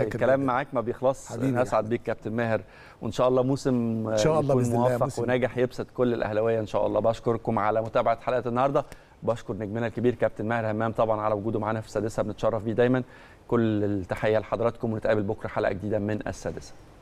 الكلام آه، معاك ما بيخلصش آه، نسعد بيك كابتن ماهر وان شاء الله موسم ان آه، شاء الله باذن الله موفق وناجح يبسط كل الاهلاويه ان شاء الله بشكركم على متابعه حلقه النهارده بشكر نجمنا الكبير كابتن ماهر همام طبعا على وجوده معانا في السادسه بنتشرف بيه دايما كل التحيه لحضراتكم ونتقابل بكره حلقه جديده من السادسه